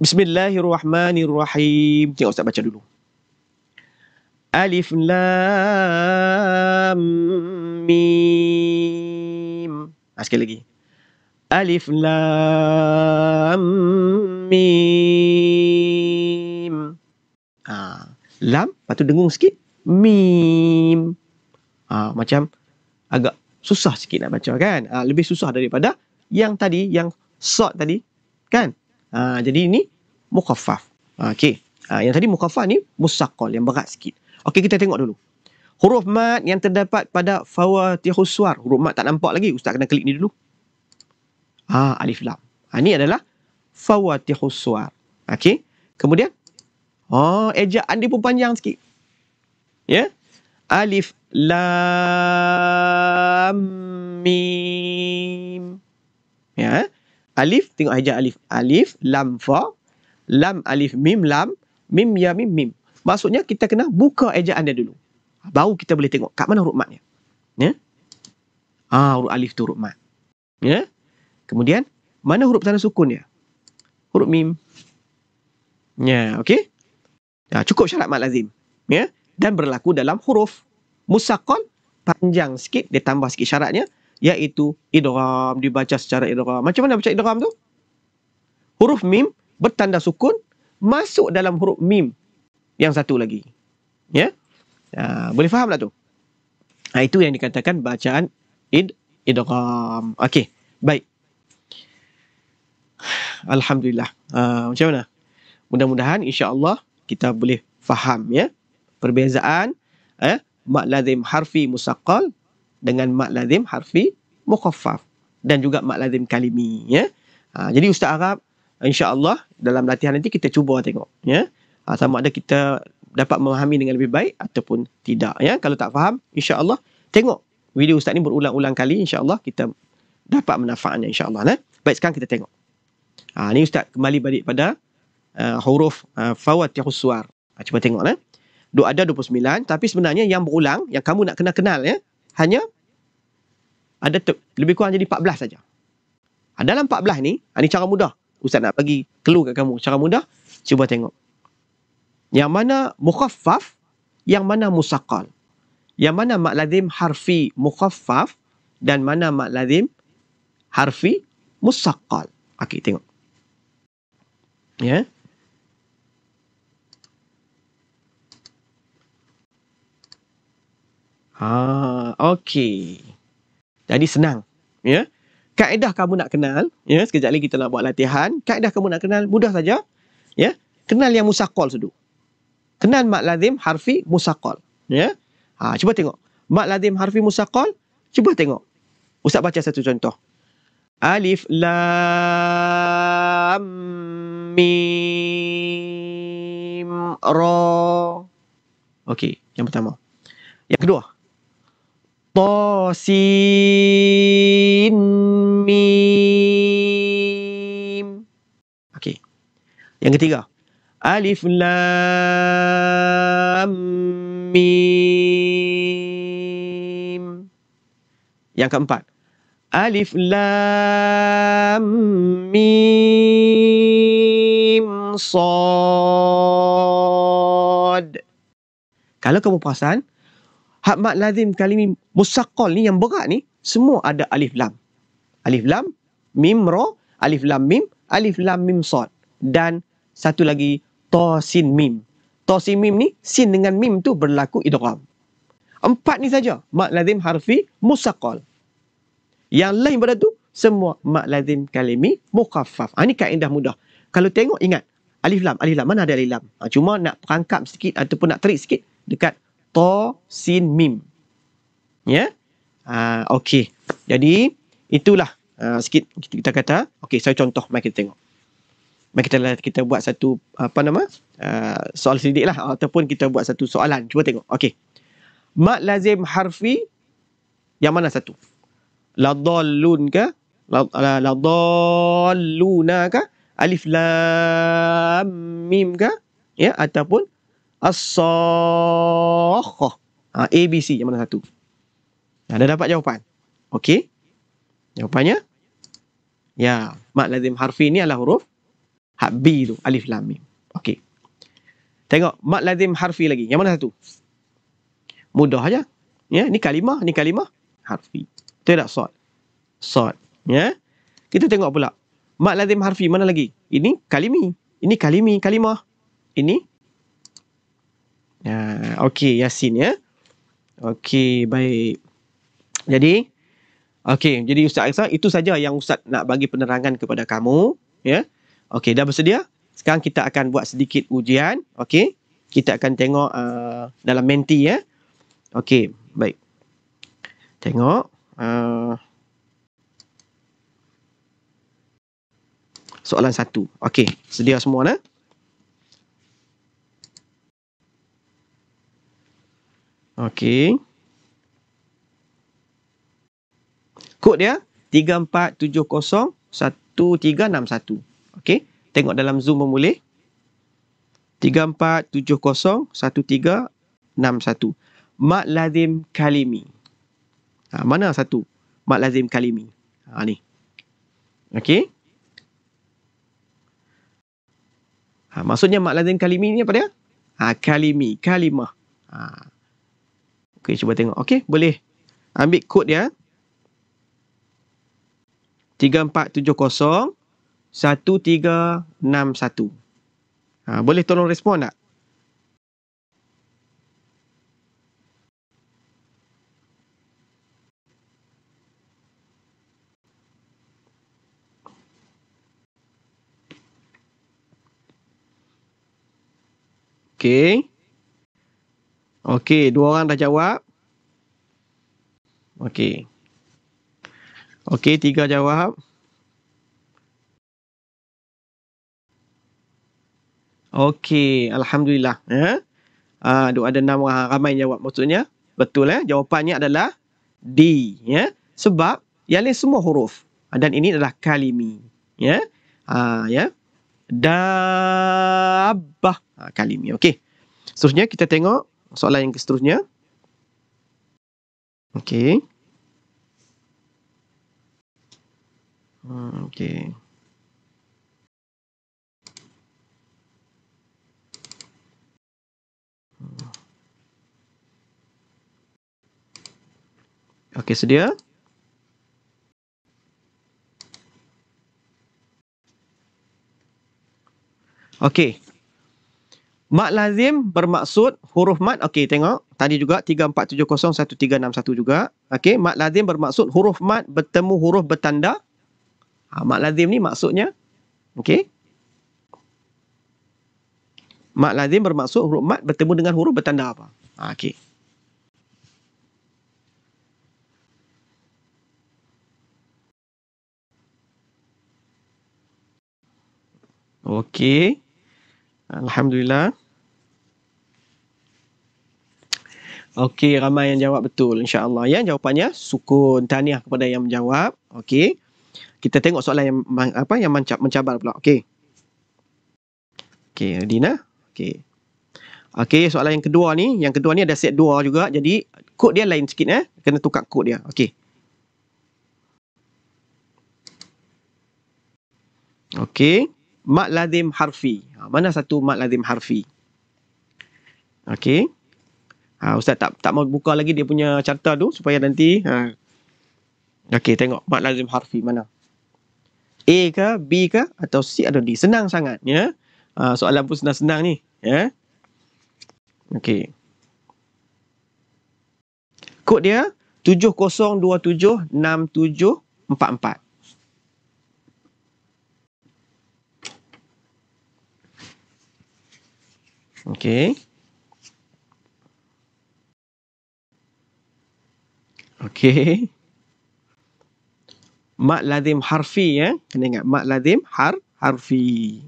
Bismillahirrahmanirrahim. Tengok Ustaz baca dulu. Alif Lam Mim. Ah, sekali lagi. Alif Lam Mim. Ah, Lam Lepas tu dengung sikit. Mim. Ha, macam agak susah sikit nak baca kan. Ha, lebih susah daripada yang tadi. Yang sort tadi. Kan. Ha, jadi ini mukhafaf. Ha, okay. Ha, yang tadi mukhafaf ni musakol yang berat sikit. Okay kita tengok dulu. Huruf mat yang terdapat pada fawatihus suar. Huruf mat tak nampak lagi. Ustaz kena klik ni dulu. Ah ha, alif lam. Ha, ini adalah fawatihus suar. Okay. Kemudian Oh, ejaan dia pun panjang sikit. Ya? Yeah? Alif lam mim. Ya? Yeah? Alif tengok eja alif. Alif lam fa. Lam alif mim lam mim ya mim mim. Maksudnya kita kena buka ejaan dia dulu. Baru kita boleh tengok kat mana huruf matnya. Ya? Yeah? Ah, huruf alif tu huruf mat. Ya? Yeah? Kemudian mana huruf tanda sukun dia? Huruf mim. Ya, yeah, okey. Ya, cukup syarat mad lazim. Ya? Dan berlaku dalam huruf. Musakon panjang sikit, dia tambah sikit syaratnya. Iaitu idram, dibaca secara idram. Macam mana baca idram tu? Huruf mim bertanda sukun masuk dalam huruf mim yang satu lagi. Ya? Ha, boleh faham tak tu? Ha, itu yang dikatakan bacaan id idram. Okey, baik. Alhamdulillah. Ha, macam mana? Mudah-mudahan insya-Allah kita boleh faham ya perbezaan eh ya, mad lazim harfi musaqqal dengan mad lazim harfi mukhaffaf dan juga mad lazim kalimi ya ha, jadi ustaz harap insyaallah dalam latihan nanti kita cuba tengok ya ha, sama ada kita dapat memahami dengan lebih baik ataupun tidak ya kalau tak faham insyaallah tengok video ustaz ni berulang-ulang kali insyaallah kita dapat manfaatnya insyaallah nah ya. baik sekarang kita tengok ha ni ustaz kembali balik pada uh, huruf uh, eh, fawatihus suar. Uh, ha, cuba tengok lah, eh. Dua ada 29 tapi sebenarnya yang berulang yang kamu nak kena kenal ya hanya ada lebih kurang jadi 14 saja. Ha, dalam 14 ni, ini ha, cara mudah. Ustaz nak bagi clue kat kamu cara mudah. Cuba tengok. Yang mana mukhaffaf, yang mana musaqqal. Yang mana mak lazim harfi mukhaffaf dan mana mak lazim harfi musaqqal. Okey, tengok. Ya. Yeah. Ah, okey. Jadi senang. Ya. Yeah? Kaedah kamu nak kenal, ya, yeah? sekejap lagi kita nak buat latihan. Kaedah kamu nak kenal mudah saja. Ya. Yeah? Kenal yang musaqqal dulu. Kenal mad lazim harfi musaqqal, ya. Yeah? Ah, cuba tengok. Mad lazim harfi musaqqal, cuba tengok. Ustaz baca satu contoh. Alif lam mim ra. Okey, yang pertama. Yang kedua, Tosin Mim Okey. Yang ketiga Alif Lam Mim Yang keempat Alif Lam Mim Sod Kalau kamu perasan, Hak mat lazim kalimi musakol ni yang berat ni, semua ada alif lam. Alif lam, mim ro, alif lam mim, alif lam mim sod. Dan satu lagi, to sin mim. To sin mim ni, sin dengan mim tu berlaku idram. Empat ni saja mat lazim harfi musakol. Yang lain pada tu, semua mat lazim kalimi mukhafaf. Ha, ini kaedah mudah. Kalau tengok, ingat. Alif lam, alif lam. Mana ada alif lam? Ha, cuma nak perangkap sikit ataupun nak trik sikit dekat ta sin mim. Ya? Ha, okey. Jadi itulah uh, sikit kita kata. Okey, saya contoh mari kita tengok. Mari kita lah, kita buat satu apa nama? Uh, soal sidik lah ataupun kita buat satu soalan. Cuba tengok. Okey. Mak lazim harfi yang mana satu? La dallun ke? La, la, la ke? Alif lam mim ke? Ya ataupun as sa Ha, A, B, C. Yang mana satu? Dah, dah dapat jawapan. Okey. Jawapannya. Ya. Mak lazim harfi ni adalah huruf. Hak tu. Alif lam mim. Okey. Tengok. Mak lazim harfi lagi. Yang mana satu? Mudah aja. Ya. Ni kalimah. Ni kalimah. Harfi. Tidak sod. Sod. Ya. Kita tengok pula. Mak lazim harfi mana lagi? Ini kalimi. Ini kalimi. Kalimah. Ini okey Yasin ya. Okey, baik. Jadi okey, jadi Ustaz Aksa itu saja yang Ustaz nak bagi penerangan kepada kamu, ya. Okey, dah bersedia? Sekarang kita akan buat sedikit ujian, okey. Kita akan tengok uh, dalam menti ya. Okey, baik. Tengok uh, soalan satu. Okey, sedia semua nah. Eh? Okey. Kod dia 34701361. Okey. Tengok dalam Zoom pun boleh. 34701361. Mat lazim kalimi. Ha, mana satu? Mat lazim kalimi. Ha, ni. Okey. Ha, maksudnya mat lazim kalimi ni apa dia? Ha, kalimi. Kalimah. Ha. Okay, cuba tengok. Okay, boleh. Ambil kod ya. 3470-1361. Ha, boleh tolong respon tak? Okay. Okey, dua orang dah jawab. Okey. Okey, tiga jawab. Okey, alhamdulillah. Ya. Eh? Ah, ada enam orang ramai yang jawab maksudnya. Betul eh? Jawapannya adalah D, ya. Sebab yang lain semua huruf. Ah, dan ini adalah kalimi, ya. Yeah? ya. Dabah. Ha, ah, kalimi. Okey. Seterusnya kita tengok soalan yang seterusnya. Okey. Hmm, okey. Hmm. Okey sedia. Okey, Mat lazim bermaksud huruf mat. Okey, tengok. Tadi juga 34701361 juga. Okey, mat lazim bermaksud huruf mat bertemu huruf bertanda. Ha, mat lazim ni maksudnya. Okey. Mat lazim bermaksud huruf mat bertemu dengan huruf bertanda apa. Ha, Okey. Okey. Alhamdulillah. Okey, ramai yang jawab betul insya-Allah ya. Jawapannya sukun. Tahniah kepada yang menjawab. Okey. Kita tengok soalan yang apa yang mencab, mencabar pula. Okey. Okey, Dina. Okey. Okey, soalan yang kedua ni, yang kedua ni ada set dua juga. Jadi kod dia lain sikit eh. Kena tukar kod dia. Okey. Okey, mad lazim harfi. Ha, mana satu mad lazim harfi? Okey. Ha, ustaz tak tak mau buka lagi dia punya carta tu supaya nanti ha. Okey, tengok mad lazim harfi mana? A ke B ke atau C atau D? Senang sangat ya. Ha, soalan pun senang-senang ni, ya. Okey. Kod dia 702767 4 4. Okay. Okay. Mak ladim harfi ya. Kena ingat mak ladim har harfi.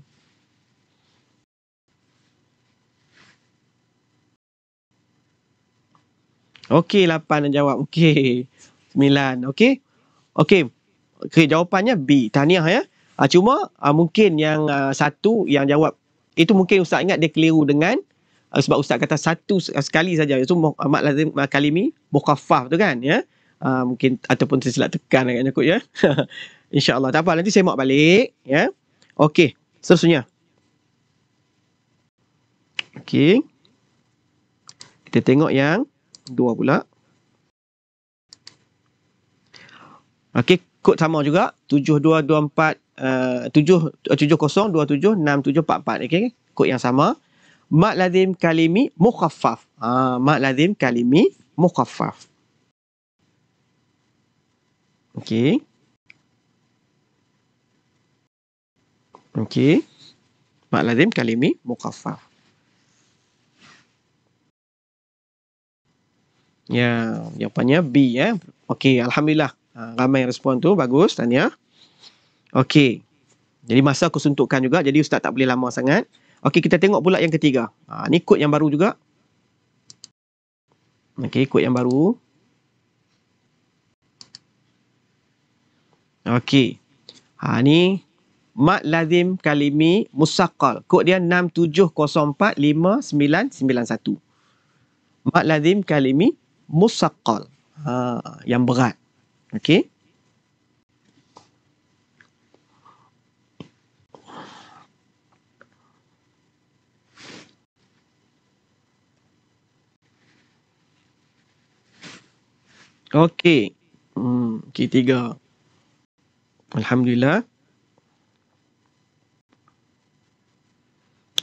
Okey, lapan dan jawab. Okey. Sembilan. Okey. Okey. Okey, jawapannya B. Tahniah ya. Uh, cuma uh, mungkin yang uh, satu yang jawab itu mungkin ustaz ingat dia keliru dengan uh, sebab ustaz kata satu uh, sekali saja itu amat uh, lazim uh, kalimi muqaffaf tu kan ya uh, mungkin ataupun tersilap tekan agaknya kot ya insyaallah tak apa nanti saya mau balik ya okey seterusnya okey kita tengok yang dua pula okey kod sama juga 7224 uh, 7 7027 okey kod yang sama mad lazim kalimi mukhaffaf ha ah, mad lazim kalimi mukhaffaf okey okey mad lazim kalimi mukhaffaf ya jawapannya b ya eh. okey alhamdulillah ah, ramai respon tu bagus tanya Okey. Jadi masa aku suntukkan juga. Jadi ustaz tak boleh lama sangat. Okey, kita tengok pula yang ketiga. Ha, ni kod yang baru juga. Okey, kod yang baru. Okey. Ha, ni mat lazim kalimi musakal. Kod dia 67045991. Mat lazim kalimi musakal. Ha, yang berat. Okey. Okey. Hmm, K3. Alhamdulillah.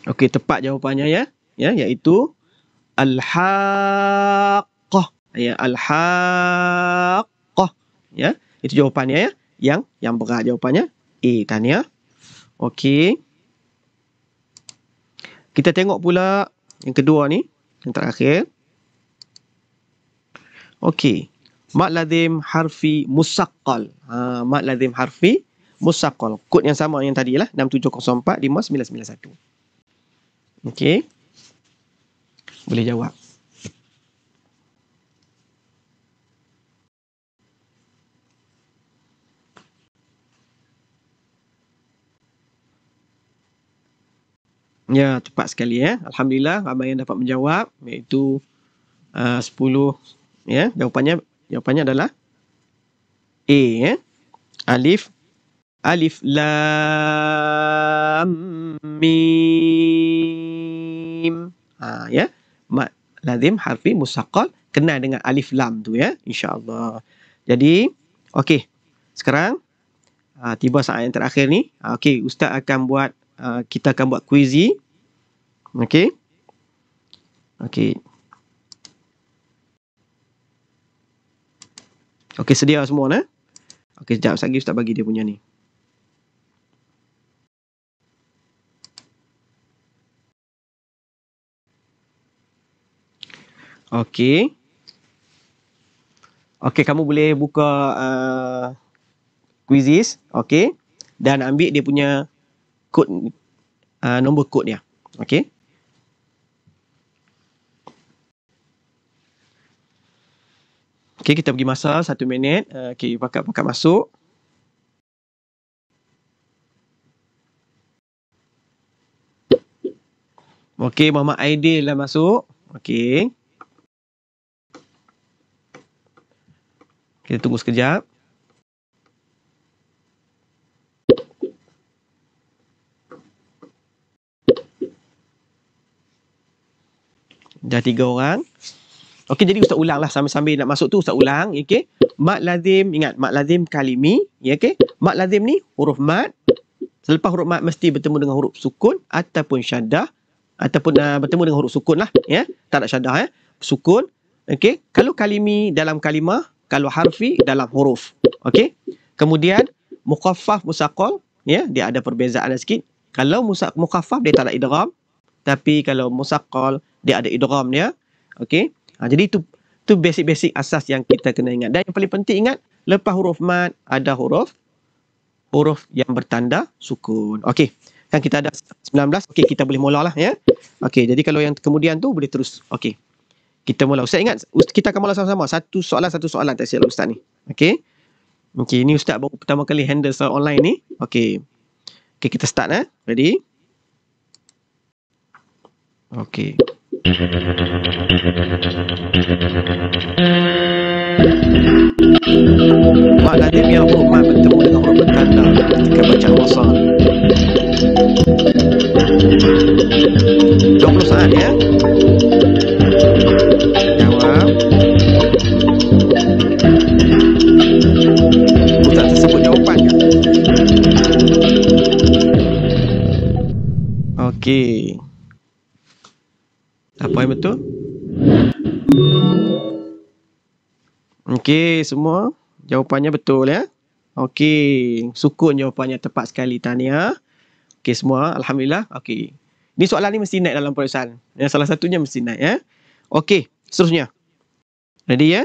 Okey, tepat jawapannya ya. Ya, iaitu al-haqqah. Ya, al-haqqah. Ya, itu jawapannya ya. Yang yang berat jawapannya. A, Tania. Okey. Kita tengok pula yang kedua ni, yang terakhir. Okey mad lazim harfi musaqqal ha mad lazim harfi musaqqal kod yang sama yang tadi lah 6704 5991 okey boleh jawab Ya, cepat sekali ya. Alhamdulillah, ramai yang dapat menjawab. Iaitu uh, 10, ya. Jawapannya Jawapannya adalah A. Eh? Alif. Alif lam mim. Ha, ya. Mat lazim harfi musaqal. kena dengan alif lam tu ya. InsyaAllah. Jadi, okey. Sekarang, uh, tiba saat yang terakhir ni. Uh, okey, Ustaz akan buat, uh, kita akan buat kuizi. Okey. Okey. Okey, sedia semua nah. Eh? Okey, sekejap lagi Ustaz bagi dia punya ni. Okey. Okey, kamu boleh buka uh, quizzes, okey? Dan ambil dia punya kod uh, nombor kod dia. Okey. Okay, kita pergi masa satu minit. Uh, eh, okay, pakat-pakat masuk. Okey, mama Aidil dah masuk. Okey. Kita tunggu sekejap. Dah tiga orang. Okey jadi ustaz lah sambil-sambil nak masuk tu ustaz ulang okey. Mad lazim ingat mad lazim kalimi ya okey. Mad lazim ni huruf mad selepas huruf mad mesti bertemu dengan huruf sukun ataupun syaddah ataupun uh, bertemu dengan huruf sukun lah ya. Tak ada syaddah ya. Eh. Sukun okey. Kalau kalimi dalam kalimah, kalau harfi dalam huruf. Okey. Kemudian muqaffaf musaqqal ya dia ada perbezaan ada sikit. Kalau musa muqaffaf dia tak ada idgham tapi kalau musaqqal dia ada idgham dia. Ya, okey. Ha, jadi itu tu basic-basic asas yang kita kena ingat. Dan yang paling penting ingat, lepas huruf mat ada huruf huruf yang bertanda sukun. Okey. Kan kita ada 19. Okey, kita boleh mulalah. ya. Okey, jadi kalau yang kemudian tu boleh terus. Okey. Kita mula. Ustaz ingat kita akan mula sama-sama. Satu soalan satu soalan tak silap ustaz ni. Okey. Okey, ini ustaz baru pertama kali handle soal online ni. Okey. Okey, kita start eh. Ready? Okey. Mak kata dia apa Mak bertemu dengan orang berkata Ketika baca wasal 20 saat ya Jawab Ustaz tersebut jawapan ke? Okey apa yang betul? Okey, semua jawapannya betul ya. Okey, sukun jawapannya tepat sekali Tania. Okey semua, alhamdulillah. Okey. Ini soalan ni mesti naik dalam perisan. Yang salah satunya mesti naik ya. Okey, seterusnya. Ready ya?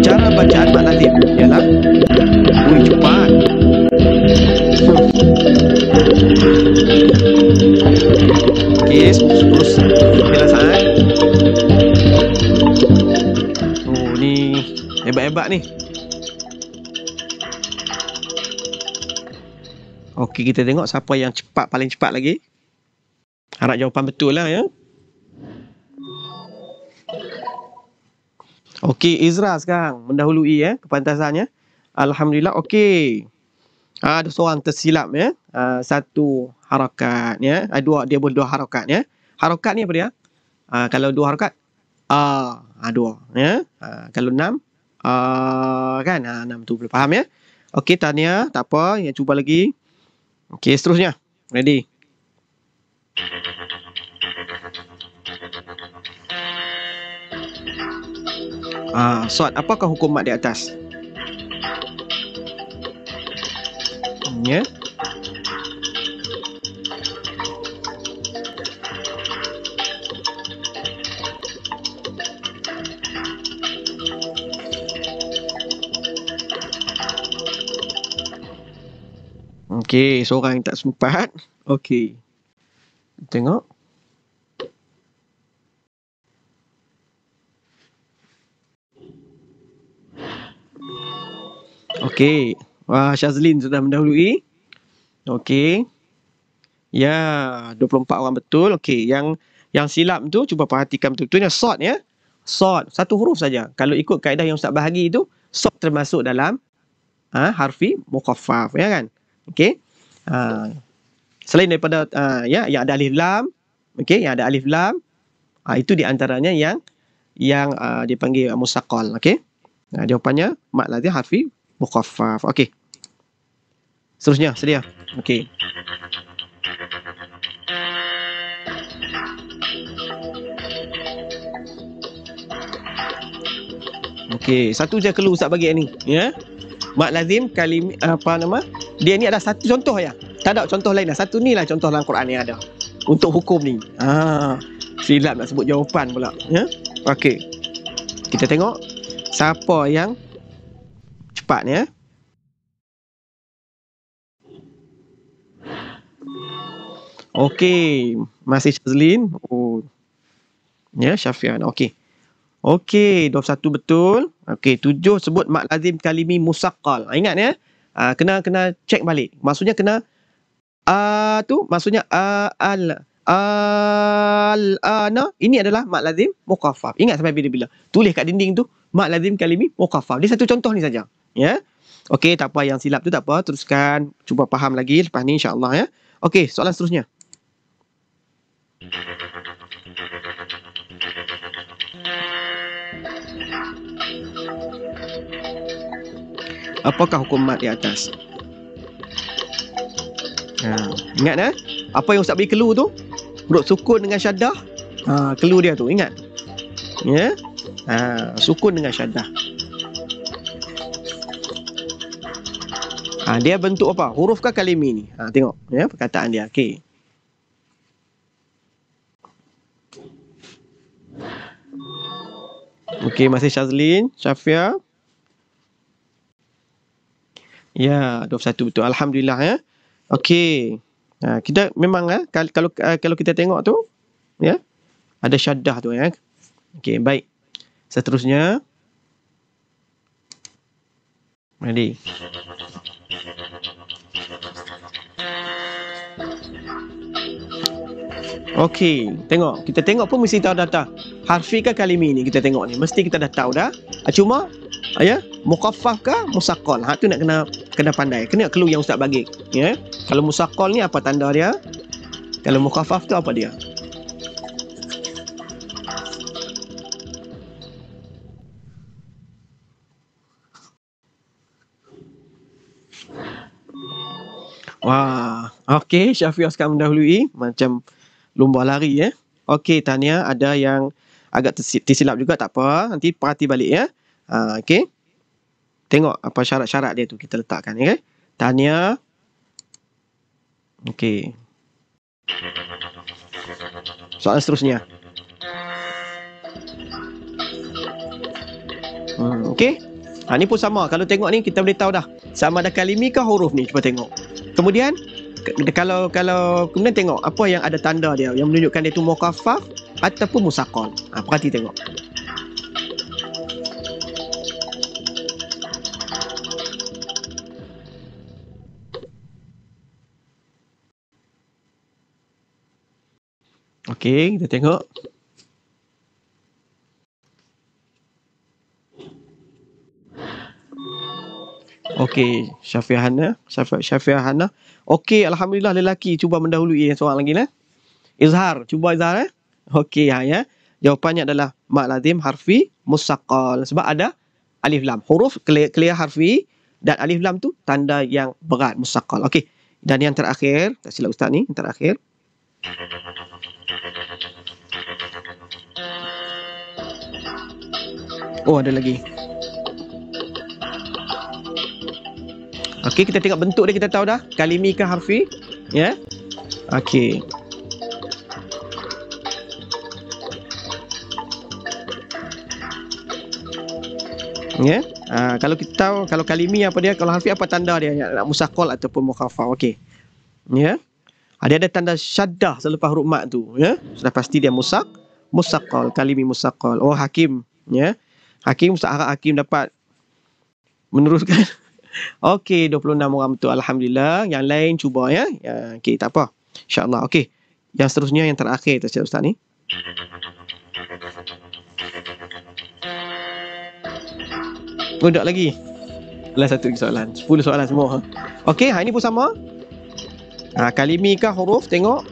Cepat. Okey, kita tengok siapa yang cepat, paling cepat lagi. Harap jawapan betul lah ya. Okey, Izra sekarang mendahului ya kepantasannya. Alhamdulillah, okey. Ha, ada seorang tersilap ya. Ha, satu harakat ya. Ha, dua, dia boleh dua harakat ya. Harakat ni apa dia? Ha, kalau dua harakat, A. Ha, dua. Ya. Ha, kalau enam, A. Kan? Ha, enam tu boleh faham ya. Okey, Tania. Tak apa. Yang cuba lagi. Okey, seterusnya. Ready. Ah, Suat, apakah hukum mat di atas? Hmm, ya. Yeah. Okay, seorang yang tak sempat. Okay. Tengok. Okay. Wah, Shazlin sudah mendahului. Okay. Ya, yeah, 24 orang betul. Okay, yang yang silap tu cuba perhatikan betul-betul. Ini sort ya. Sort. Satu huruf saja. Kalau ikut kaedah yang Ustaz bahagi itu, sort termasuk dalam ha, harfi mukhafaf. Ya kan? okey uh, selain daripada uh, ya yang ada alif lam okey yang ada alif lam uh, itu di antaranya yang yang uh, dipanggil musaqqal okey nah jawapannya mak lati harfi muqaffaf okey seterusnya sedia okey Okey, satu je keluar Ustaz bagi ni. Ya. Yeah. Mad lazim kalim apa nama? dia ni ada satu contoh ya. Tak ada contoh lain lah. Satu ni lah contoh dalam Quran yang ada. Untuk hukum ni. Ha. Silap nak sebut jawapan pula. Ya. Okey. Kita tengok siapa yang cepat ni ya. Okey, masih Chazlin. Oh. Ya, yeah, Syafian. Okey. Okey, 21 betul. Okey, 7 sebut mak lazim kalimi musaqqal. Ingat ya. Yeah? uh, kena kena check balik maksudnya kena uh, tu maksudnya uh, al al uh, no. ini adalah mad lazim muqaffaf ingat sampai bila-bila tulis kat dinding tu mad lazim kalimi muqaffaf dia satu contoh ni saja ya yeah? okey tak apa yang silap tu tak apa teruskan cuba faham lagi lepas ni Allah ya yeah? okey soalan seterusnya apakah hukum mat di atas ha. ingat eh apa yang ustaz bagi clue tu huruf sukun dengan syaddah ha clue dia tu ingat ya yeah? ha sukun dengan syaddah ha dia bentuk apa huruf ke kalimi ni ha tengok ya yeah? perkataan dia okey Okey, masih Shazlin, Shafia. Ya, 21 betul. Alhamdulillah ya. Okey. Ha, kita memang ya, kalau ha, kalau kita tengok tu ya. Ada syaddah tu ya. Okey, baik. Seterusnya Ready. Okey, tengok. Kita tengok pun mesti tahu data. Harfi ke kalimi ni kita tengok ni. Mesti kita dah tahu dah. Cuma, ya, yeah? muqaffaf ke musaqqal ha tu nak kena kena pandai kena clue yang ustaz bagi ya yeah? kalau musaqqal ni apa tanda dia kalau muqaffaf tu apa dia Wah, okey Syafiq Oscar mendahului macam lumba lari ya. Eh? Okey Tania ada yang agak tersilap juga tak apa, nanti perhati balik ya. Ah okey. Tengok apa syarat-syarat dia tu kita letakkan. Okay? Tanya. Okey.
Soalan seterusnya.
Hmm, Okey. Ha, ni pun sama. Kalau tengok ni kita boleh tahu dah. Sama ada kalimi ke huruf ni. Cuba tengok. Kemudian. Kalau kalau kemudian tengok apa yang ada tanda dia yang menunjukkan dia tu mukaffaf ataupun musaqqal. Ha, perhati tengok. Okey, kita tengok. Okey, Syafiah Hana. Syafiah Hana. Okey, Alhamdulillah lelaki. Cuba mendahului yang soalan lagi. Lah. Izhar. Cuba Izhar. Eh? Okey, ya. ya. Jawapannya adalah Mak Lazim Harfi Musaqal. Sebab ada alif lam. Huruf clear, harfi dan alif lam tu tanda yang berat. Musaqal. Okey. Dan yang terakhir. Tak silap Ustaz ni. Yang terakhir. Oh ada lagi Okey kita tengok bentuk dia kita tahu dah Kalimi ke harfi Ya yeah. Okey Ya yeah. Uh, kalau kita tahu kalau kalimi apa dia kalau harfi apa tanda dia nak, ya, nak musaqqal ataupun mukhaffaf okey ya yeah. dia ada tanda syaddah selepas huruf tu ya yeah. sudah pasti dia musaq musaqqal kalimi musaqqal oh hakim ya yeah. Hakim Ustaz harap Hakim dapat meneruskan. Okey 26 orang betul alhamdulillah. Yang lain cuba ya. ya Okey tak apa. insyaallah, allah Okey. Yang seterusnya yang terakhir tu Ustaz ni. Budak lagi. Last satu soalan. 10 soalan semua. Ha? Okey, ha ini pun sama. Ha, kalimi kah huruf tengok.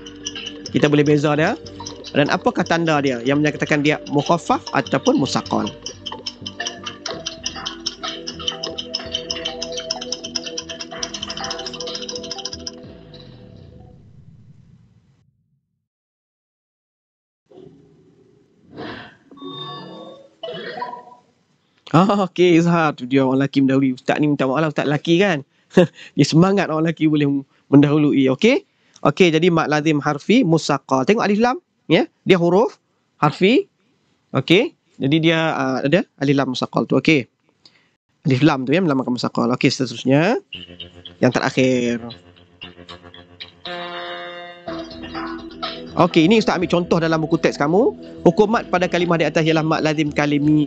Kita boleh beza dia. Dan apakah tanda dia yang menyatakan dia mukhaffaf ataupun musaqqal? Oh, ah, okay, Izhar. Tu dia orang lelaki mendahului. Ustaz ni minta maaf lah. Ustaz lelaki kan? dia semangat orang lelaki boleh mendahului. Okay? Okay, jadi mak lazim harfi musaqa. Tengok alif lam. Ya? Yeah? Dia huruf. Harfi. Okay? Jadi dia uh, ada alif lam musaqqal tu. Okey. Alif lam tu ya melambangkan musaqqal. Okey, seterusnya yang terakhir. Okey, ini ustaz ambil contoh dalam buku teks kamu. Hukum mat pada kalimah di atas ialah mat lazim kalimi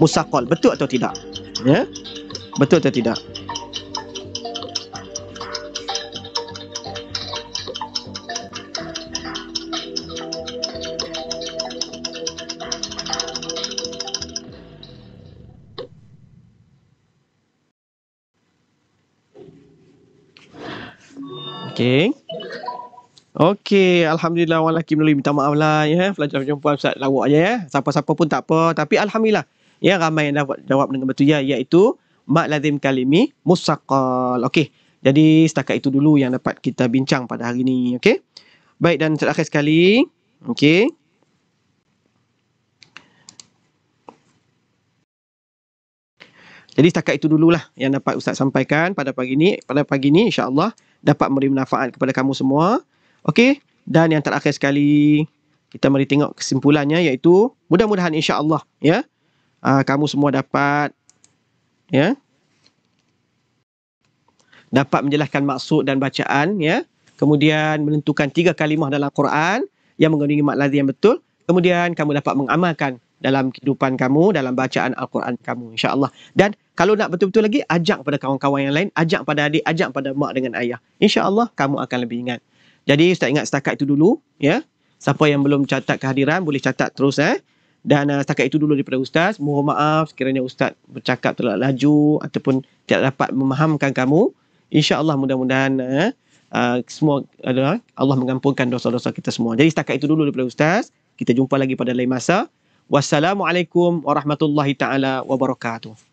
musaqqal. Betul atau tidak? Ya. Betul atau tidak? Okey. Okey, alhamdulillah walakin lagi minta maaf lah ya. Pelajar perempuan Ustaz lawak je ya. Siapa-siapa pun tak apa, tapi alhamdulillah. Ya ramai yang dapat jawab dengan betul ya iaitu mad lazim kalimi musaqqal. Okey. Jadi setakat itu dulu yang dapat kita bincang pada hari ini, okey. Baik dan terakhir sekali, okey. Jadi setakat itu dululah yang dapat Ustaz sampaikan pada pagi ini. Pada pagi ini insyaAllah dapat memberi manfaat kepada kamu semua. Okey, dan yang terakhir sekali kita mari tengok kesimpulannya iaitu mudah-mudahan insyaAllah ya uh, kamu semua dapat ya dapat menjelaskan maksud dan bacaan ya kemudian menentukan tiga kalimah dalam Quran yang mengandungi maklazi yang betul kemudian kamu dapat mengamalkan dalam kehidupan kamu dalam bacaan Al-Quran kamu insyaAllah dan kalau nak betul-betul lagi ajak pada kawan-kawan yang lain ajak pada adik ajak pada mak dengan ayah Insya Allah kamu akan lebih ingat jadi ustaz ingat setakat itu dulu ya siapa yang belum catat kehadiran boleh catat terus eh dan uh, setakat itu dulu daripada ustaz mohon maaf sekiranya ustaz bercakap terlalu laju ataupun tidak dapat memahamkan kamu Insya Allah mudah-mudahan eh, uh, semua adalah Allah mengampunkan dosa-dosa kita semua jadi setakat itu dulu daripada ustaz kita jumpa lagi pada lain masa Wassalamualaikum warahmatullahi taala wabarakatuh.